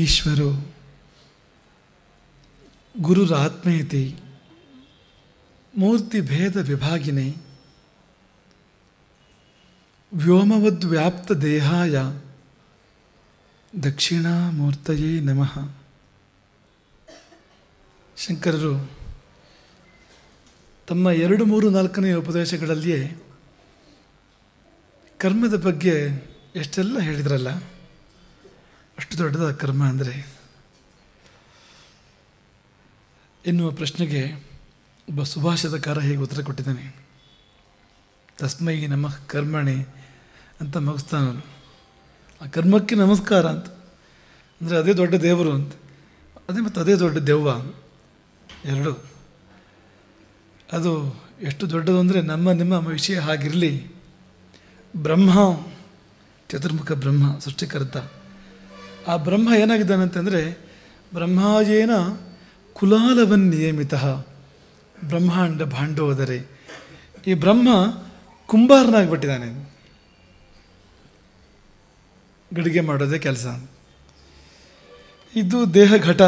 ಈಶ್ವರು ಈಶ್ವರೋ ಮೂರ್ತಿ ಭೇದ ವಿಭಾಗಿನೇ ದೇಹಾಯ ದಕ್ಷಿಣಾಮೂರ್ತಯೇ ನಮಃ ಶಂಕರರು ತಮ್ಮ ಎರಡು ಮೂರು ನಾಲ್ಕನೇ ಉಪದೇಶಗಳಲ್ಲಿಯೇ ಕರ್ಮದ ಬಗ್ಗೆ ಎಷ್ಟೆಲ್ಲ ಹೇಳಿದ್ರಲ್ಲ ಅಷ್ಟು ದೊಡ್ಡದ ಕರ್ಮ ಅಂದರೆ ಎನ್ನುವ ಪ್ರಶ್ನೆಗೆ ಒಬ್ಬ ಸುಭಾಷಿತಕಾರ ಹೇಗೆ ಉತ್ತರ ಕೊಟ್ಟಿದ್ದಾನೆ ತಸ್ಮೈ ನಮ್ಮ ಕರ್ಮಣೆ ಅಂತ ಮಗಿಸ್ತಾನ ಆ ಕರ್ಮಕ್ಕೆ ನಮಸ್ಕಾರ ಅಂತ ಅಂದರೆ ಅದೇ ದೊಡ್ಡ ದೇವರು ಅಂತ ಅದೇ ಮತ್ತು ಅದೇ ದೊಡ್ಡ ದೆವ್ವ ಎರಡು ಅದು ಎಷ್ಟು ದೊಡ್ಡದು ಅಂದರೆ ನಮ್ಮ ನಿಮ್ಮ ವಿಷಯ ಆಗಿರಲಿ ಬ್ರಹ್ಮ ಚತುರ್ಮುಖ ಬ್ರಹ್ಮ ಸೃಷ್ಟಿಕರ್ತ ಆ ಬ್ರಹ್ಮ ಅಂತಂದರೆ ಬ್ರಹ್ಮಾಯೇನ ಕುಲಾಲವನ್ ನಿಯಮಿತ ಬ್ರಹ್ಮಾಂಡ ಭಾಂಡೋದರೆ ಈ ಬ್ರಹ್ಮ ಕುಂಬಾರನಾಗ್ಬಿಟ್ಟಿದ್ದಾನೆ ಗಡಿಗೆ ಮಾಡೋದೇ ಕೆಲಸ ಇದು ದೇಹ ಘಟ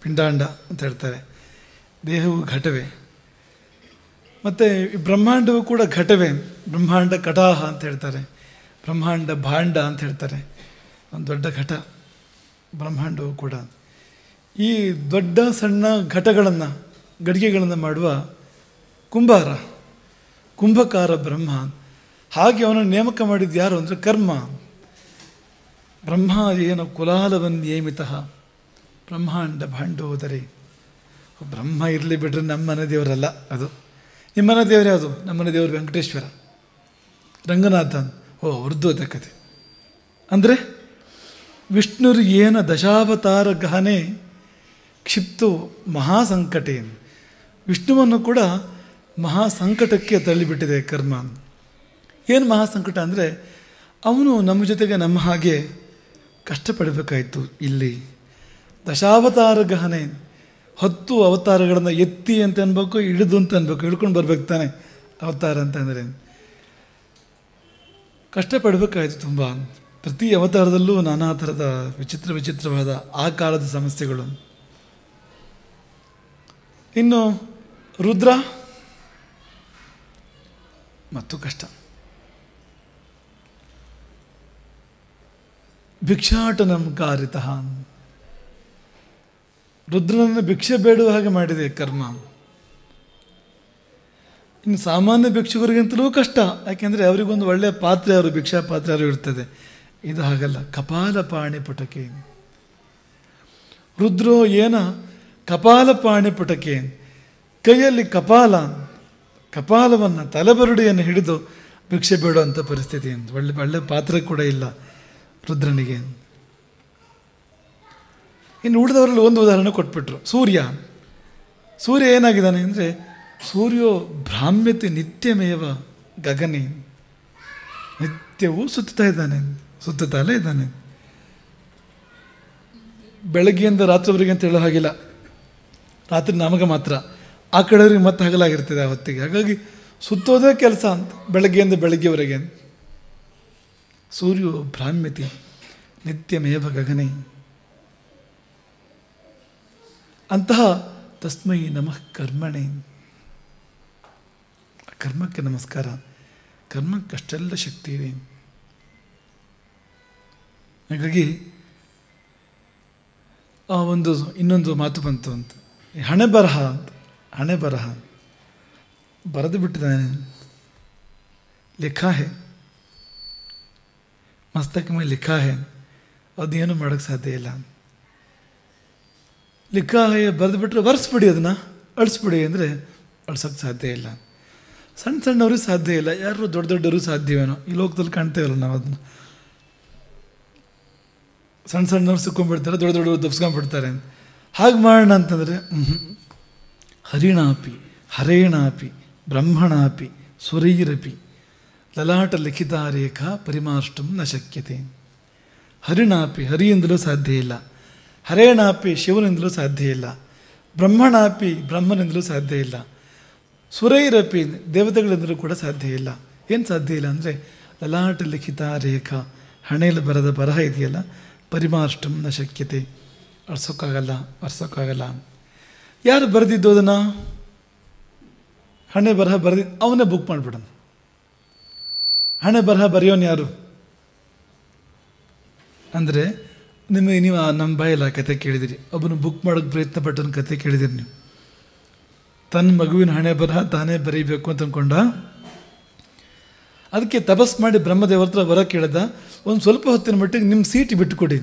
ಪಿಂಡಾಂಡ ಅಂತ ಹೇಳ್ತಾರೆ ದೇಹವು ಘಟವೇ ಮತ್ತು ಬ್ರಹ್ಮಾಂಡವು ಕೂಡ ಘಟವೇ ಬ್ರಹ್ಮಾಂಡ ಕಟಾಹ ಅಂತ ಹೇಳ್ತಾರೆ ಬ್ರಹ್ಮಾಂಡ ಭಾಂಡ ಅಂತ ಹೇಳ್ತಾರೆ ಒಂದು ದೊಡ್ಡ ಘಟ ಬ್ರಹ್ಮಾಂಡವು ಕೂಡ ಈ ದೊಡ್ಡ ಸಣ್ಣ ಘಟಗಳನ್ನು ಗಡಿಗೆಗಳನ್ನು ಮಾಡುವ ಕುಂಬಾರ ಕುಂಭಕಾರ ಬ್ರಹ್ಮ ಹಾಗೆ ಅವನನ್ನು ನೇಮಕ ಮಾಡಿದ್ದು ಯಾರು ಅಂದರೆ ಕರ್ಮ ಬ್ರಹ್ಮ ಏನು ಕುಲಾಲವನ್ನು ನಿಯಮಿತ ಬ್ರಹ್ಮಾಂಡ ಭಾಂಡೋದರಿ ಬ್ರಹ್ಮ ಇರಲಿ ನಮ್ಮ ನಮ್ಮನೆ ದೇವರಲ್ಲ ಅದು ನಿಮ್ಮನೆ ದೇವರೇ ಅದು ನಮ್ಮನೆ ದೇವರು ವೆಂಕಟೇಶ್ವರ ರಂಗನಾಥನ್ ಓ ಅವ್ರದ್ದು ಕಥೆ ಅಂದರೆ ವಿಷ್ಣುರು ಏನ ದಶಾವತಾರ ಗಹನೆ ಕ್ಷಿಪ್ತು ಏನು ವಿಷ್ಣುವನ್ನು ಕೂಡ ಮಹಾಸಂಕಟಕ್ಕೆ ತಳ್ಳಿಬಿಟ್ಟಿದೆ ಕರ್ಮ ಏನು ಮಹಾಸಂಕಟ ಅಂದರೆ ಅವನು ನಮ್ಮ ಜೊತೆಗೆ ನಮ್ಮ ಹಾಗೆ ಕಷ್ಟಪಡಬೇಕಾಯಿತು ಇಲ್ಲಿ ದಶಾವತಾರ ಗಹನೆ ಹತ್ತು ಅವತಾರಗಳನ್ನು ಎತ್ತಿ ಅಂತ ಅನ್ಬೇಕು ಹಿಡಿದು ಅಂತ ಅನ್ಬೇಕು ಹಿಡ್ಕೊಂಡು ಬರ್ಬೇಕು ತಾನೆ ಅವತಾರ ಅಂತಂದರೆ ಕಷ್ಟಪಡಬೇಕಾಯಿತು ತುಂಬ ಪ್ರತಿ ಅವತಾರದಲ್ಲೂ ನಾನಾ ಥರದ ವಿಚಿತ್ರ ವಿಚಿತ್ರವಾದ ಆ ಕಾಲದ ಸಮಸ್ಯೆಗಳು ಇನ್ನು ರುದ್ರ ಮತ್ತು ಕಷ್ಟ ಭಿಕ್ಷಾಟನ ಕಾರಿತ ರುದ್ರನನ್ನು ಭಿಕ್ಷೆ ಬೇಡುವ ಹಾಗೆ ಮಾಡಿದೆ ಕರ್ಮ ಇನ್ನು ಸಾಮಾನ್ಯ ಭಿಕ್ಷುಕರಿಗಿಂತಲೂ ಕಷ್ಟ ಯಾಕೆಂದರೆ ಅವರಿಗೊಂದು ಒಳ್ಳೆಯ ಪಾತ್ರೆ ಅವರು ಭಿಕ್ಷಾ ಪಾತ್ರೆ ಅವರು ಇರ್ತದೆ ಇದು ಹಾಗಲ್ಲ ಕಪಾಲ ಪುಟಕೆ ರುದ್ರೋ ಏನ ಕಪಾಲ ಪುಟಕೆ ಕೈಯಲ್ಲಿ ಕಪಾಲ ಕಪಾಲವನ್ನು ತಲೆಬರುಡಿಯನ್ನು ಹಿಡಿದು ಭಿಕ್ಷೆ ಬೇಡುವಂಥ ಪರಿಸ್ಥಿತಿ ಅಂತ ಒಳ್ಳೆ ಒಳ್ಳೆ ಪಾತ್ರ ಕೂಡ ಇಲ್ಲ ರುದ್ರನಿಗೆ ಇನ್ನು ಉಳಿದವರಲ್ಲಿ ಒಂದು ಉದಾಹರಣೆ ಕೊಟ್ಬಿಟ್ರು ಸೂರ್ಯ ಸೂರ್ಯ ಏನಾಗಿದ್ದಾನೆ ಅಂದರೆ ಸೂರ್ಯೋ ಭ್ರಾಮ್ಯತೆ ನಿತ್ಯಮೇವ ಗಗನೆ ನಿತ್ಯವೂ ಸುತ್ತಾ ಇದ್ದಾನೆ ಸುತ್ತುತ್ತಲೇ ಇದ್ದಾನೆ ಬೆಳಗ್ಗೆಯಿಂದ ರಾತ್ರಿವರೆಗೆ ಅಂತ ಹೇಳೋ ಹಾಗಿಲ್ಲ ರಾತ್ರಿ ನಮಗೆ ಮಾತ್ರ ಆ ಕಡೆಯವ್ರಿಗೆ ಮತ್ತೆ ಹಗಲಾಗಿರ್ತದೆ ಆ ಹೊತ್ತಿಗೆ ಹಾಗಾಗಿ ಸುತ್ತೋದೇ ಕೆಲಸ ಅಂತ ಬೆಳಗ್ಗೆಯಿಂದ ಬೆಳಗ್ಗೆವರೆಗೆ ಸೂರ್ಯೋ ಭ್ರಾಮ್ಯತಿ ನಿತ್ಯಮೇವ ಗಗನೆ ಅಂತಹ ತಸ್ಮೈ ನಮಃ ಕರ್ಮಣೆ ಕರ್ಮಕ್ಕೆ ನಮಸ್ಕಾರ ಕರ್ಮಕ್ಕೆ ಅಷ್ಟೆಲ್ಲ ಶಕ್ತಿ ಇದೆ ಹಾಗಾಗಿ ಆ ಒಂದು ಇನ್ನೊಂದು ಮಾತು ಬಂತು ಅಂತ ಹಣೆ ಬರಹ ಅಂತ ಹಣೆ ಬರಹ ಬರೆದು ಬಿಟ್ಟಿದ್ದಾನೆ ಲಿಖಾ ಮಸ್ತಕ ಮೇಲೆ ಲಿಖಾ ಅದೇನು ಮಾಡೋಕ್ಕೆ ಸಾಧ್ಯ ಇಲ್ಲ ಲಿಖಾಹೆ ಬರೆದು ಬಿಟ್ಟರೆ ಬರ್ಸ್ಬಿಡಿ ಅದನ್ನು ಅಳಿಸ್ಬಿಡಿ ಅಂದರೆ ಅಳ್ಸೋಕ್ಕೆ ಸಾಧ್ಯ ಇಲ್ಲ ಸಣ್ಣ ಸಣ್ಣವರು ಸಾಧ್ಯ ಇಲ್ಲ ಯಾರು ದೊಡ್ಡ ದೊಡ್ಡವರು ಸಾಧ್ಯವೇನೋ ಈ ಲೋಕದಲ್ಲಿ ಕಾಣ್ತೇವಲ್ಲ ನಾವು ಅದನ್ನು ಸಣ್ಣ ಸಣ್ಣವ್ರು ಸುಕ್ಕೊಂಡ್ಬಿಡ್ತಾರೆ ದೊಡ್ಡ ದೊಡ್ಡವ್ರು ದಬ್ಸ್ಕೊಂಡ್ಬಿಡ್ತಾರೆ ಅಂತ ಹಾಗೆ ಮಾಡೋಣ ಅಂತಂದರೆ ಹರಿಣಾಪಿ ಹರೇಣಾಪಿ ಬ್ರಹ್ಮಣಾಪಿ ಸುರೈರಪಿ ಲಲಾಟ ಲಿಖಿತ ರೇಖಾ ಪರಿಮಾಷ್ಟಂ ನ ಶಕ್ಯತೆ ಹರಿಣಾಪಿ ಹರಿಯಿಂದಲೂ ಸಾಧ್ಯ ಇಲ್ಲ ಹರೇಣಾಪಿ ಶಿವನಿಂದಲೂ ಸಾಧ್ಯ ಇಲ್ಲ ಬ್ರಹ್ಮಣಾಪಿ ಬ್ರಹ್ಮನಿಂದಲೂ ಸಾಧ್ಯ ಇಲ್ಲ ಸುರೈರಪಿ ದೇವತೆಗಳಿಂದಲೂ ಕೂಡ ಸಾಧ್ಯ ಇಲ್ಲ ಏನು ಸಾಧ್ಯ ಇಲ್ಲ ಅಂದರೆ ಲಲಾಟ ಲಿಖಿತ ರೇಖಾ ಹಣೆಯಲ್ಲಿ ಬರದ ಬರಹ ಇದೆಯಲ್ಲ ನ ಶಕ್ಯತೆ ಅರ್ಸೋಕ್ಕಾಗಲ್ಲ ಅರ್ಸೋಕ್ಕಾಗಲ್ಲ ಯಾರು ಬರೆದಿದ್ದು ಅದನ್ನು ಹಣೆ ಬರಹ ಬರೆದಿ ಅವನೇ ಬುಕ್ ಮಾಡಿಬಿಡೋಣ ಹಣೆ ಬರಹ ಬರೆಯೋನು ಯಾರು ಅಂದರೆ ನಿಮಗೆ ನೀವು ನಮ್ಮ ಬಾಯಲ್ಲ ಆ ಕತೆ ಕೇಳಿದಿರಿ ಒಬ್ಬನು ಬುಕ್ ಮಾಡೋಕ್ಕೆ ಪ್ರಯತ್ನ ಪಟ್ಟನ ಕತೆ ಕೇಳಿದಿರಿ ನೀವು ತನ್ನ ಮಗುವಿನ ಹಣೆ ಬರಹ ತಾನೇ ಬರೀಬೇಕು ಅಂತ ಅಂದ್ಕೊಂಡ ಅದಕ್ಕೆ ತಪಸ್ ಮಾಡಿ ಬ್ರಹ್ಮದೇವ್ರ ಹತ್ರ ವರ ಕೇಳಿದ ಒಂದು ಸ್ವಲ್ಪ ಹೊತ್ತಿನ ಮಟ್ಟಿಗೆ ನಿಮ್ಮ ಸೀಟ್ ಬಿಟ್ಟುಕೊಡಿ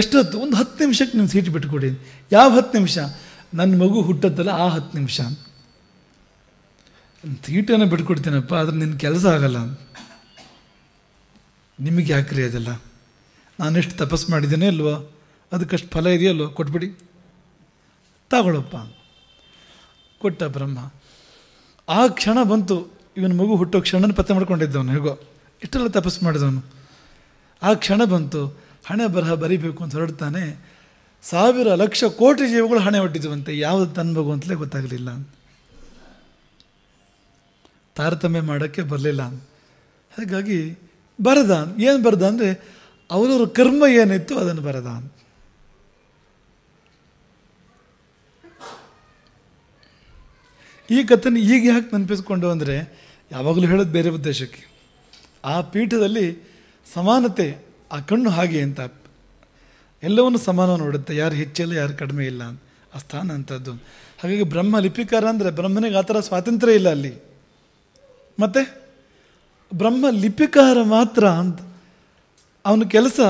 ಎಷ್ಟೊತ್ತು ಒಂದು ಹತ್ತು ನಿಮಿಷಕ್ಕೆ ನಿಮ್ಮ ಸೀಟ್ ಬಿಟ್ಟುಕೊಡಿ ಯಾವ ಹತ್ತು ನಿಮಿಷ ನನ್ನ ಮಗು ಹುಟ್ಟದ್ದಲ್ಲ ಆ ಹತ್ತು ನಿಮಿಷ ಸೀಟನ್ನು ಬಿಟ್ಕೊಡ್ತೀನಪ್ಪ ಆದರೆ ನಿನ್ನ ಕೆಲಸ ಆಗಲ್ಲ ನಿಮಗೆ ಯಾಕ್ರಿ ಅದೆಲ್ಲ ಎಷ್ಟು ತಪಸ್ಸು ಮಾಡಿದ್ದೇನೆ ಅಲ್ವೋ ಅದಕ್ಕಷ್ಟು ಫಲ ಇದೆಯಲ್ವೋ ಕೊಟ್ಬಿಡಿ ತಗೊಳಪ್ಪ ಕೊಟ್ಟ ಬ್ರಹ್ಮ ಆ ಕ್ಷಣ ಬಂತು ಇವನು ಮಗು ಹುಟ್ಟೋ ಕ್ಷಣನ ಪತ್ತೆ ಮಾಡ್ಕೊಂಡಿದ್ದವನು ಹೇಗೋ ಇಷ್ಟೆಲ್ಲ ತಪಸ್ಸು ಮಾಡಿದವನು ಆ ಕ್ಷಣ ಬಂತು ಹಣೆ ಬರಹ ಬರಿಬೇಕು ಅಂತ ಹೊರಡ್ತಾನೆ ಸಾವಿರ ಲಕ್ಷ ಕೋಟಿ ಜೀವಗಳು ಹಣೆ ಹೊಟ್ಟಿದ್ವಂತೆ ಯಾವುದು ತನ್ನ ಮಗು ಅಂತಲೇ ಗೊತ್ತಾಗಲಿಲ್ಲ ತಾರತಮ್ಯ ಮಾಡೋಕ್ಕೆ ಬರಲಿಲ್ಲ ಹಾಗಾಗಿ ಬರದ ಏನು ಬರದ ಅಂದರೆ ಅವರವ್ರ ಕರ್ಮ ಏನಿತ್ತು ಅದನ್ನು ಬರದ ಈ ಕಥನ ಈಗ ಯಾಕೆ ನೆನಪಿಸ್ಕೊಂಡು ಅಂದರೆ ಯಾವಾಗಲೂ ಹೇಳೋದು ಬೇರೆ ಉದ್ದೇಶಕ್ಕೆ ಆ ಪೀಠದಲ್ಲಿ ಸಮಾನತೆ ಆ ಕಣ್ಣು ಹಾಗೆ ಅಂತ ಎಲ್ಲವನ್ನು ಸಮಾನ ನೋಡುತ್ತೆ ಯಾರು ಹೆಚ್ಚಿಲ್ಲ ಯಾರು ಕಡಿಮೆ ಇಲ್ಲ ಅಂತ ಆ ಸ್ಥಾನ ಅಂಥದ್ದು ಹಾಗಾಗಿ ಬ್ರಹ್ಮ ಲಿಪಿಕಾರ ಅಂದರೆ ಬ್ರಹ್ಮನಿಗೆ ಆ ಥರ ಸ್ವಾತಂತ್ರ್ಯ ಇಲ್ಲ ಅಲ್ಲಿ ಮತ್ತು ಬ್ರಹ್ಮ ಲಿಪಿಕಾರ ಮಾತ್ರ ಅಂತ ಅವನ ಕೆಲಸ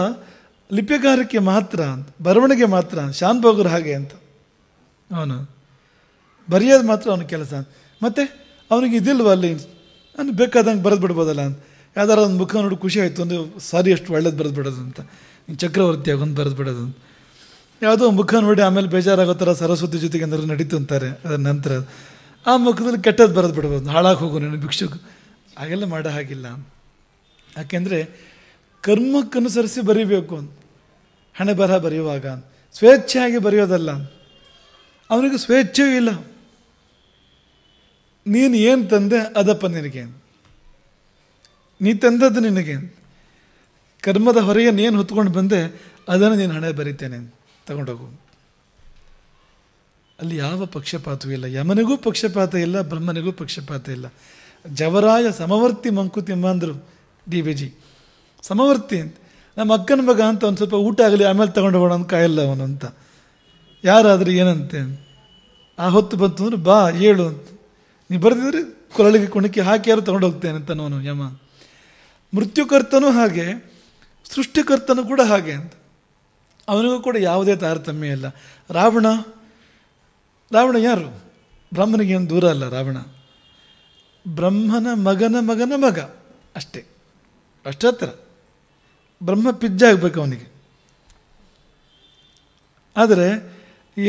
ಲಿಪಿಕಾರಕ್ಕೆ ಮಾತ್ರ ಅಂತ ಬರವಣಿಗೆ ಮಾತ್ರ ಶಾನ್ ಭೋಗರು ಹಾಗೆ ಅಂತ ಅವನು ಬರೆಯೋದು ಮಾತ್ರ ಅವನ ಕೆಲಸ ಮತ್ತು ಅವನಿಗೆ ಇದಿಲ್ವ ಅಲ್ಲಿ ನಾನು ಬೇಕಾದಂಗೆ ಬರೆದು ಬಿಡ್ಬೋದಲ್ಲ ಅಂತ ಯಾವ್ದಾರು ಒಂದು ಮುಖ ನೋಡಿ ಖುಷಿ ಆಯಿತು ಅಂದರೆ ಸಾರಿ ಎಷ್ಟು ಒಳ್ಳೇದು ಬರೆದು ಬಿಡೋದು ಅಂತ ಚಕ್ರವರ್ತಿ ಆಗೊಂದು ಬರೆದು ಬಿಡೋದು ಅಂತ ಯಾವುದೋ ಮುಖ ನೋಡಿ ಆಮೇಲೆ ಬೇಜಾರಾಗೋ ಥರ ಸರಸ್ವತಿ ಜೊತೆಗೆ ಏನಾದ್ರು ನಡೀತು ಅಂತಾರೆ ಅದರ ನಂತರ ಆ ಮುಖದಲ್ಲಿ ಕೆಟ್ಟದ್ದು ಬರೆದು ಬಿಡ್ಬೋದು ಹಾಳಾಗಿ ಹೋಗು ನೀನು ಭಿಕ್ಷುಕ್ ಹಾಗೆಲ್ಲ ಮಾಡೋ ಹಾಗಿಲ್ಲ ಯಾಕೆಂದರೆ ಕರ್ಮಕ್ಕನುಸರಿಸಿ ಬರೀಬೇಕು ಅಂತ ಹಣೆ ಬರಹ ಬರೆಯುವಾಗ ಸ್ವೇಚ್ಛೆಯಾಗಿ ಬರೆಯೋದಲ್ಲ ಅವನಿಗೆ ಸ್ವೇಚ್ಛೆಯೂ ಇಲ್ಲ ನೀನು ಏನು ತಂದೆ ಅದಪ್ಪ ನಿನಗೆ ನೀ ತಂದದ್ದು ನಿನಗೆ ಕರ್ಮದ ಹೊರೆಗೆ ನೀನು ಹೊತ್ಕೊಂಡು ಬಂದೆ ಅದನ್ನು ನೀನು ಹಣೆ ಬರೀತೇನೆ ತಗೊಂಡೋಗು ಅಲ್ಲಿ ಯಾವ ಪಕ್ಷಪಾತವೂ ಇಲ್ಲ ಯಮನಿಗೂ ಪಕ್ಷಪಾತ ಇಲ್ಲ ಬ್ರಹ್ಮನಿಗೂ ಪಕ್ಷಪಾತ ಇಲ್ಲ ಜವರಾಯ ಸಮವರ್ತಿ ಮಂಕುತಿಮ್ಮ ಅಂದರು ಡಿ ವಿ ಜಿ ಸಮವರ್ತಿ ಅಂತ ನಮ್ಮ ಅಕ್ಕನ ಮಗ ಅಂತ ಒಂದು ಸ್ವಲ್ಪ ಊಟ ಆಗಲಿ ಆಮೇಲೆ ತಗೊಂಡು ಹೋಗೋಣ ಅಂತ ಕಾಯಲ್ಲ ಅವನು ಅಂತ ಯಾರಾದರೂ ಏನಂತೆ ಆ ಹೊತ್ತು ಬಂತು ಅಂದ್ರೆ ಬಾ ಏಳು ಅಂತ ನೀವು ಬರೆದಿದ್ರೆ ಕೊರಳಿಗೆ ಕುಣಕಿ ತಗೊಂಡು ಹೋಗ್ತೇನೆ ಅಂತ ನಾನು ಯಮ ಮೃತ್ಯುಕರ್ತನೂ ಹಾಗೆ ಸೃಷ್ಟಿಕರ್ತನು ಕೂಡ ಹಾಗೆ ಅಂತ ಅವನಿಗೂ ಕೂಡ ಯಾವುದೇ ತಾರತಮ್ಯ ಇಲ್ಲ ರಾವಣ ರಾವಣ ಯಾರು ಬ್ರಹ್ಮನಿಗೇನು ದೂರ ಅಲ್ಲ ರಾವಣ ಬ್ರಹ್ಮನ ಮಗನ ಮಗನ ಮಗ ಅಷ್ಟೇ ಅಷ್ಟೇ ಹತ್ರ ಬ್ರಹ್ಮ ಪಿಜ್ಜ ಆಗಬೇಕು ಅವನಿಗೆ ಆದರೆ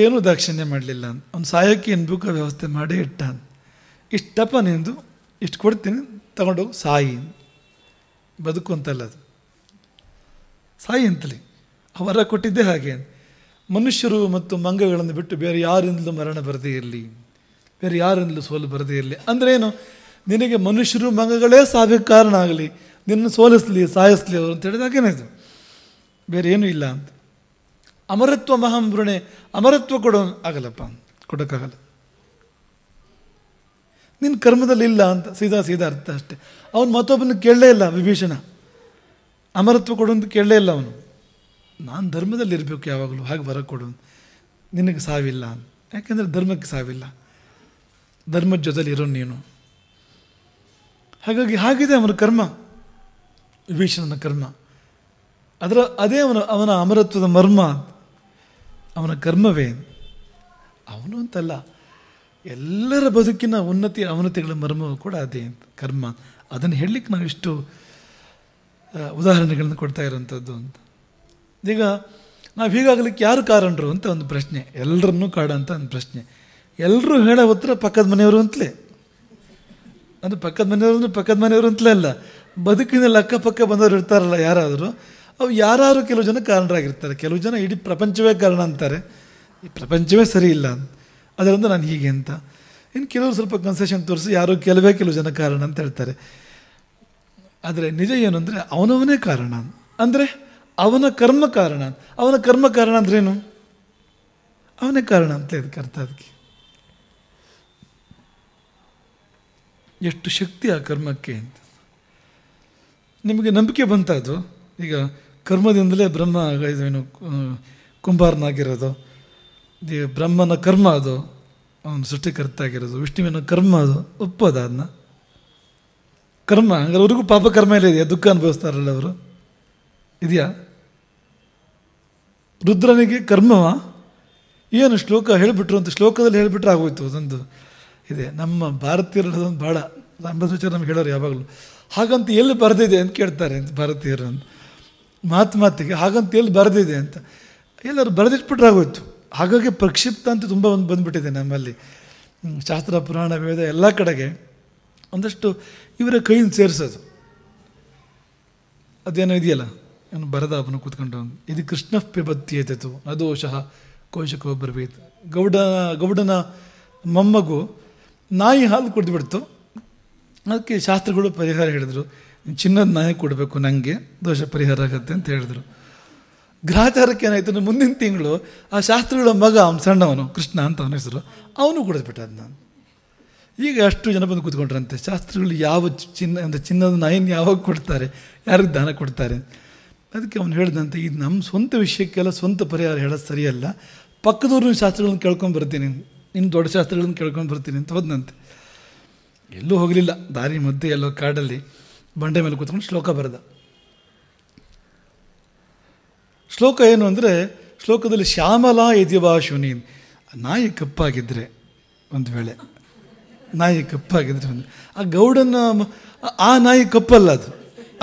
ಏನೂ ದಾಕ್ಷಿಣ್ಯ ಮಾಡಲಿಲ್ಲ ಅವ್ನು ಸಾಯೋಕ್ಕೆ ಏನು ವ್ಯವಸ್ಥೆ ಮಾಡಿ ಇಟ್ಟ ಅಂತ ಇಷ್ಟಪ್ಪ ನಿಂದು ಇಷ್ಟು ಕೊಡ್ತೀನಿ ತಗೊಂಡೋಗಿ ಸಾಯಿ ಬದುಕು ಅಂತಲ್ಲ ಅದು ಸಾಯಿ ಅಂತಲಿ ಅವರ ಕೊಟ್ಟಿದ್ದೇ ಹಾಗೆ ಮನುಷ್ಯರು ಮತ್ತು ಮಂಗಗಳನ್ನು ಬಿಟ್ಟು ಬೇರೆ ಯಾರಿಂದಲೂ ಮರಣ ಬರದೇ ಇರಲಿ ಬೇರೆ ಯಾರಿಂದಲೂ ಸೋಲು ಬರದೇ ಇರಲಿ ಅಂದರೆ ಏನು ನಿನಗೆ ಮನುಷ್ಯರು ಮಂಗಗಳೇ ಸಾವಿಗೆ ಕಾರಣ ಆಗಲಿ ನಿನ್ನ ಸೋಲಿಸಲಿ ಸಾಯಿಸ್ಲಿ ಅವರು ಅಂತ ಹೇಳಿದಾಗ ಏನಿದು ಬೇರೆ ಏನೂ ಇಲ್ಲ ಅಂತ ಅಮರತ್ವ ಮಹಾಂಭೃಣೆ ಅಮರತ್ವ ಕೊಡೋ ಆಗಲ್ಲಪ್ಪ ಕೊಡೋಕ್ಕಾಗಲ್ಲ ನಿನ್ನ ಕರ್ಮದಲ್ಲಿ ಇಲ್ಲ ಅಂತ ಸೀದಾ ಸೀದಾ ಅರ್ಥ ಅಷ್ಟೆ ಅವನು ಮತ್ತೊಬ್ಬನ ಕೇಳಲೇ ಇಲ್ಲ ವಿಭೀಷಣ ಅಮರತ್ವ ಅಂತ ಕೇಳಲೇ ಇಲ್ಲ ಅವನು ನಾನು ಧರ್ಮದಲ್ಲಿ ಇರಬೇಕು ಯಾವಾಗಲೂ ಹಾಗೆ ಬರ ಕೊಡು ನಿನಗೆ ಸಾವಿಲ್ಲ ಅಂತ ಯಾಕೆಂದರೆ ಧರ್ಮಕ್ಕೆ ಸಾವಿಲ್ಲ ಧರ್ಮದ ಜೊತೆಲಿ ಇರೋ ನೀನು ಹಾಗಾಗಿ ಹಾಗಿದೆ ಅವನ ಕರ್ಮ ವಿಭೀಷಣನ ಕರ್ಮ ಅದರ ಅದೇ ಅವನ ಅವನ ಅಮರತ್ವದ ಮರ್ಮ ಅವನ ಕರ್ಮವೇ ಅವನು ಅಂತಲ್ಲ ಎಲ್ಲರ ಬದುಕಿನ ಉನ್ನತಿ ಅವನತಿಗಳ ಮರ್ಮವು ಕೂಡ ಅದೇ ಕರ್ಮ ಅದನ್ನು ಹೇಳಲಿಕ್ಕೆ ನಾವಿಷ್ಟು ಉದಾಹರಣೆಗಳನ್ನು ಕೊಡ್ತಾ ಇರೋಂಥದ್ದು ಅಂತ ಈಗ ನಾವು ಹೀಗಾಗಲಿಕ್ಕೆ ಯಾರು ಕಾರಣರು ಅಂತ ಒಂದು ಪ್ರಶ್ನೆ ಎಲ್ಲರನ್ನೂ ಅಂತ ಒಂದು ಪ್ರಶ್ನೆ ಎಲ್ಲರೂ ಹೇಳೋ ಹತ್ರ ಪಕ್ಕದ ಮನೆಯವರು ಅಂತಲೇ ಅಂದರೆ ಪಕ್ಕದ ಮನೆಯವರು ಅಂದರೆ ಪಕ್ಕದ ಮನೆಯವರು ಅಂತಲೇ ಅಲ್ಲ ಬದುಕಿನಲ್ಲಿ ಅಕ್ಕಪಕ್ಕ ಬಂದವರು ಇರ್ತಾರಲ್ಲ ಯಾರಾದರೂ ಅವು ಯಾರು ಕೆಲವು ಜನ ಕಾರಣರಾಗಿರ್ತಾರೆ ಕೆಲವು ಜನ ಇಡೀ ಪ್ರಪಂಚವೇ ಕಾರಣ ಅಂತಾರೆ ಈ ಪ್ರಪಂಚವೇ ಸರಿ ಇಲ್ಲ ಅದರಿಂದ ನಾನು ಹೀಗೆ ಅಂತ ಇನ್ನು ಕೆಲವರು ಸ್ವಲ್ಪ ಕನ್ಸೆಷನ್ ತೋರಿಸಿ ಯಾರೋ ಕೆಲವೇ ಕೆಲವು ಜನ ಕಾರಣ ಅಂತ ಹೇಳ್ತಾರೆ ಆದರೆ ನಿಜ ಏನು ಅಂದರೆ ಅವನವನೇ ಕಾರಣ ಅಂದರೆ ಅವನ ಕರ್ಮ ಕಾರಣ ಅವನ ಕರ್ಮ ಕಾರಣ ಅಂದ್ರೇನು ಅವನೇ ಕಾರಣ ಅಂತ ಇದಕ್ಕೆ ಅರ್ಥ ಅದಕ್ಕೆ ಎಷ್ಟು ಶಕ್ತಿ ಆ ಕರ್ಮಕ್ಕೆ ಅಂತ ನಿಮಗೆ ನಂಬಿಕೆ ಬಂತ ಅದು ಈಗ ಕರ್ಮದಿಂದಲೇ ಬ್ರಹ್ಮ ಏನು ಕುಂಬಾರನಾಗಿರೋದು ದೇವ ಬ್ರಹ್ಮನ ಕರ್ಮ ಅದು ಅವನು ಸೃಷ್ಟಿಕರ್ತ ಆಗಿರೋದು ವಿಷ್ಣುವಿನ ಕರ್ಮ ಅದು ಒಪ್ಪೋದು ಅದನ್ನ ಕರ್ಮ ಹಂಗಾರೆ ಅವ್ರಿಗೂ ಪಾಪ ಕರ್ಮ ಎಲ್ಲ ಇದೆಯಾ ದುಃಖ ಅನುಭವಿಸ್ತಾರಲ್ಲ ಅವರು ಇದೆಯಾ ರುದ್ರನಿಗೆ ಕರ್ಮವ ಏನು ಶ್ಲೋಕ ಹೇಳಿಬಿಟ್ರು ಅಂತ ಶ್ಲೋಕದಲ್ಲಿ ಹೇಳಿಬಿಟ್ರೆ ಆಗೋಯ್ತು ಅದೊಂದು ಇದೆ ನಮ್ಮ ಭಾರತೀಯರದೊಂದು ಭಾಳ ಅಂಬಾಚಾರ್ಯ ನಮ್ಗೆ ಹೇಳೋರು ಯಾವಾಗಲೂ ಹಾಗಂತ ಎಲ್ಲಿ ಬರೆದಿದೆ ಅಂತ ಕೇಳ್ತಾರೆ ಅಂತ ಭಾರತೀಯರು ಅಂತ ಮಾತು ಮಾತಿಗೆ ಹಾಗಂತ ಎಲ್ಲಿ ಬರೆದಿದೆ ಅಂತ ಎಲ್ಲರೂ ಬರೆದಿಟ್ಬಿಟ್ರೆ ಆಗೋಯ್ತು ಹಾಗಾಗಿ ಪ್ರಕ್ಷಿಪ್ತ ಅಂತ ತುಂಬ ಒಂದು ಬಂದುಬಿಟ್ಟಿದೆ ನಮ್ಮಲ್ಲಿ ಶಾಸ್ತ್ರ ಪುರಾಣ ವೇದ ಎಲ್ಲ ಕಡೆಗೆ ಒಂದಷ್ಟು ಇವರ ಕೈಯಿಂದ ಸೇರಿಸೋದು ಅದೇನೋ ಇದೆಯಲ್ಲ ಏನು ಬರದ ಅವನು ಕೂತ್ಕೊಂಡು ಇದು ಕೃಷ್ಣ ಅದು ಅದೋಷಃ ಕೋಶಕೋ ಬರ್ಬೇತು ಗೌಡ ಗೌಡನ ಮೊಮ್ಮಗು ನಾಯಿ ಹಾಲು ಕುಡಿದ್ಬಿಡ್ತು ಅದಕ್ಕೆ ಶಾಸ್ತ್ರಗಳು ಪರಿಹಾರ ಹೇಳಿದರು ಚಿನ್ನದ ನಾಯಿ ಕೊಡಬೇಕು ನನಗೆ ದೋಷ ಪರಿಹಾರ ಆಗುತ್ತೆ ಅಂತ ಹೇಳಿದ್ರು ಗ್ರಹಚಾರಕ್ಕೆ ಏನಾಯ್ತು ಮುಂದಿನ ತಿಂಗಳು ಆ ಶಾಸ್ತ್ರಿಗಳ ಮಗ ಅವ್ನು ಸಣ್ಣವನು ಕೃಷ್ಣ ಅಂತ ಅವನ ಹೆಸರು ಅವನು ಕುಡಿದ್ಬಿಟ್ಟ ನಾನು ಈಗ ಅಷ್ಟು ಜನ ಬಂದು ಕೂತ್ಕೊಂಡ್ರಂತೆ ಶಾಸ್ತ್ರಿಗಳು ಯಾವ ಚಿನ್ನ ಅಂದರೆ ಚಿನ್ನದ ನಾಯಿನ ಯಾವಾಗ ಕೊಡ್ತಾರೆ ಯಾರಿಗೆ ದಾನ ಕೊಡ್ತಾರೆ ಅದಕ್ಕೆ ಅವನು ಹೇಳಿದಂತೆ ಇದು ನಮ್ಮ ಸ್ವಂತ ವಿಷಯಕ್ಕೆಲ್ಲ ಸ್ವಂತ ಪರಿಹಾರ ಹೇಳೋದು ಸರಿಯಲ್ಲ ಪಕ್ಕದವ್ರನ್ನ ಶಾಸ್ತ್ರಗಳನ್ನ ಕೇಳ್ಕೊಂಡು ಬರ್ತೀನಿ ಇನ್ನು ದೊಡ್ಡ ಶಾಸ್ತ್ರಗಳನ್ನ ಕೇಳ್ಕೊಂಡು ಬರ್ತೀನಿ ಅಂತ ಹೋದಂತೆ ಎಲ್ಲೂ ಹೋಗಲಿಲ್ಲ ದಾರಿ ಮಧ್ಯೆ ಎಲ್ಲೋ ಕಾಡಲ್ಲಿ ಬಂಡೆ ಮೇಲೆ ಕೂತ್ಕೊಂಡು ಶ್ಲೋಕ ಬರೆದ ಶ್ಲೋಕ ಏನು ಅಂದರೆ ಶ್ಲೋಕದಲ್ಲಿ ಶ್ಯಾಮಲಾ ಯದಿವಾ ಶುನಿ ನಾಯಿ ಕಪ್ಪಾಗಿದ್ದರೆ ಒಂದು ವೇಳೆ ನಾಯಿ ಕಪ್ಪಾಗಿದ್ದರೆ ಒಂದು ಆ ಗೌಡನ ಆ ನಾಯಿ ಕಪ್ಪಲ್ಲ ಅದು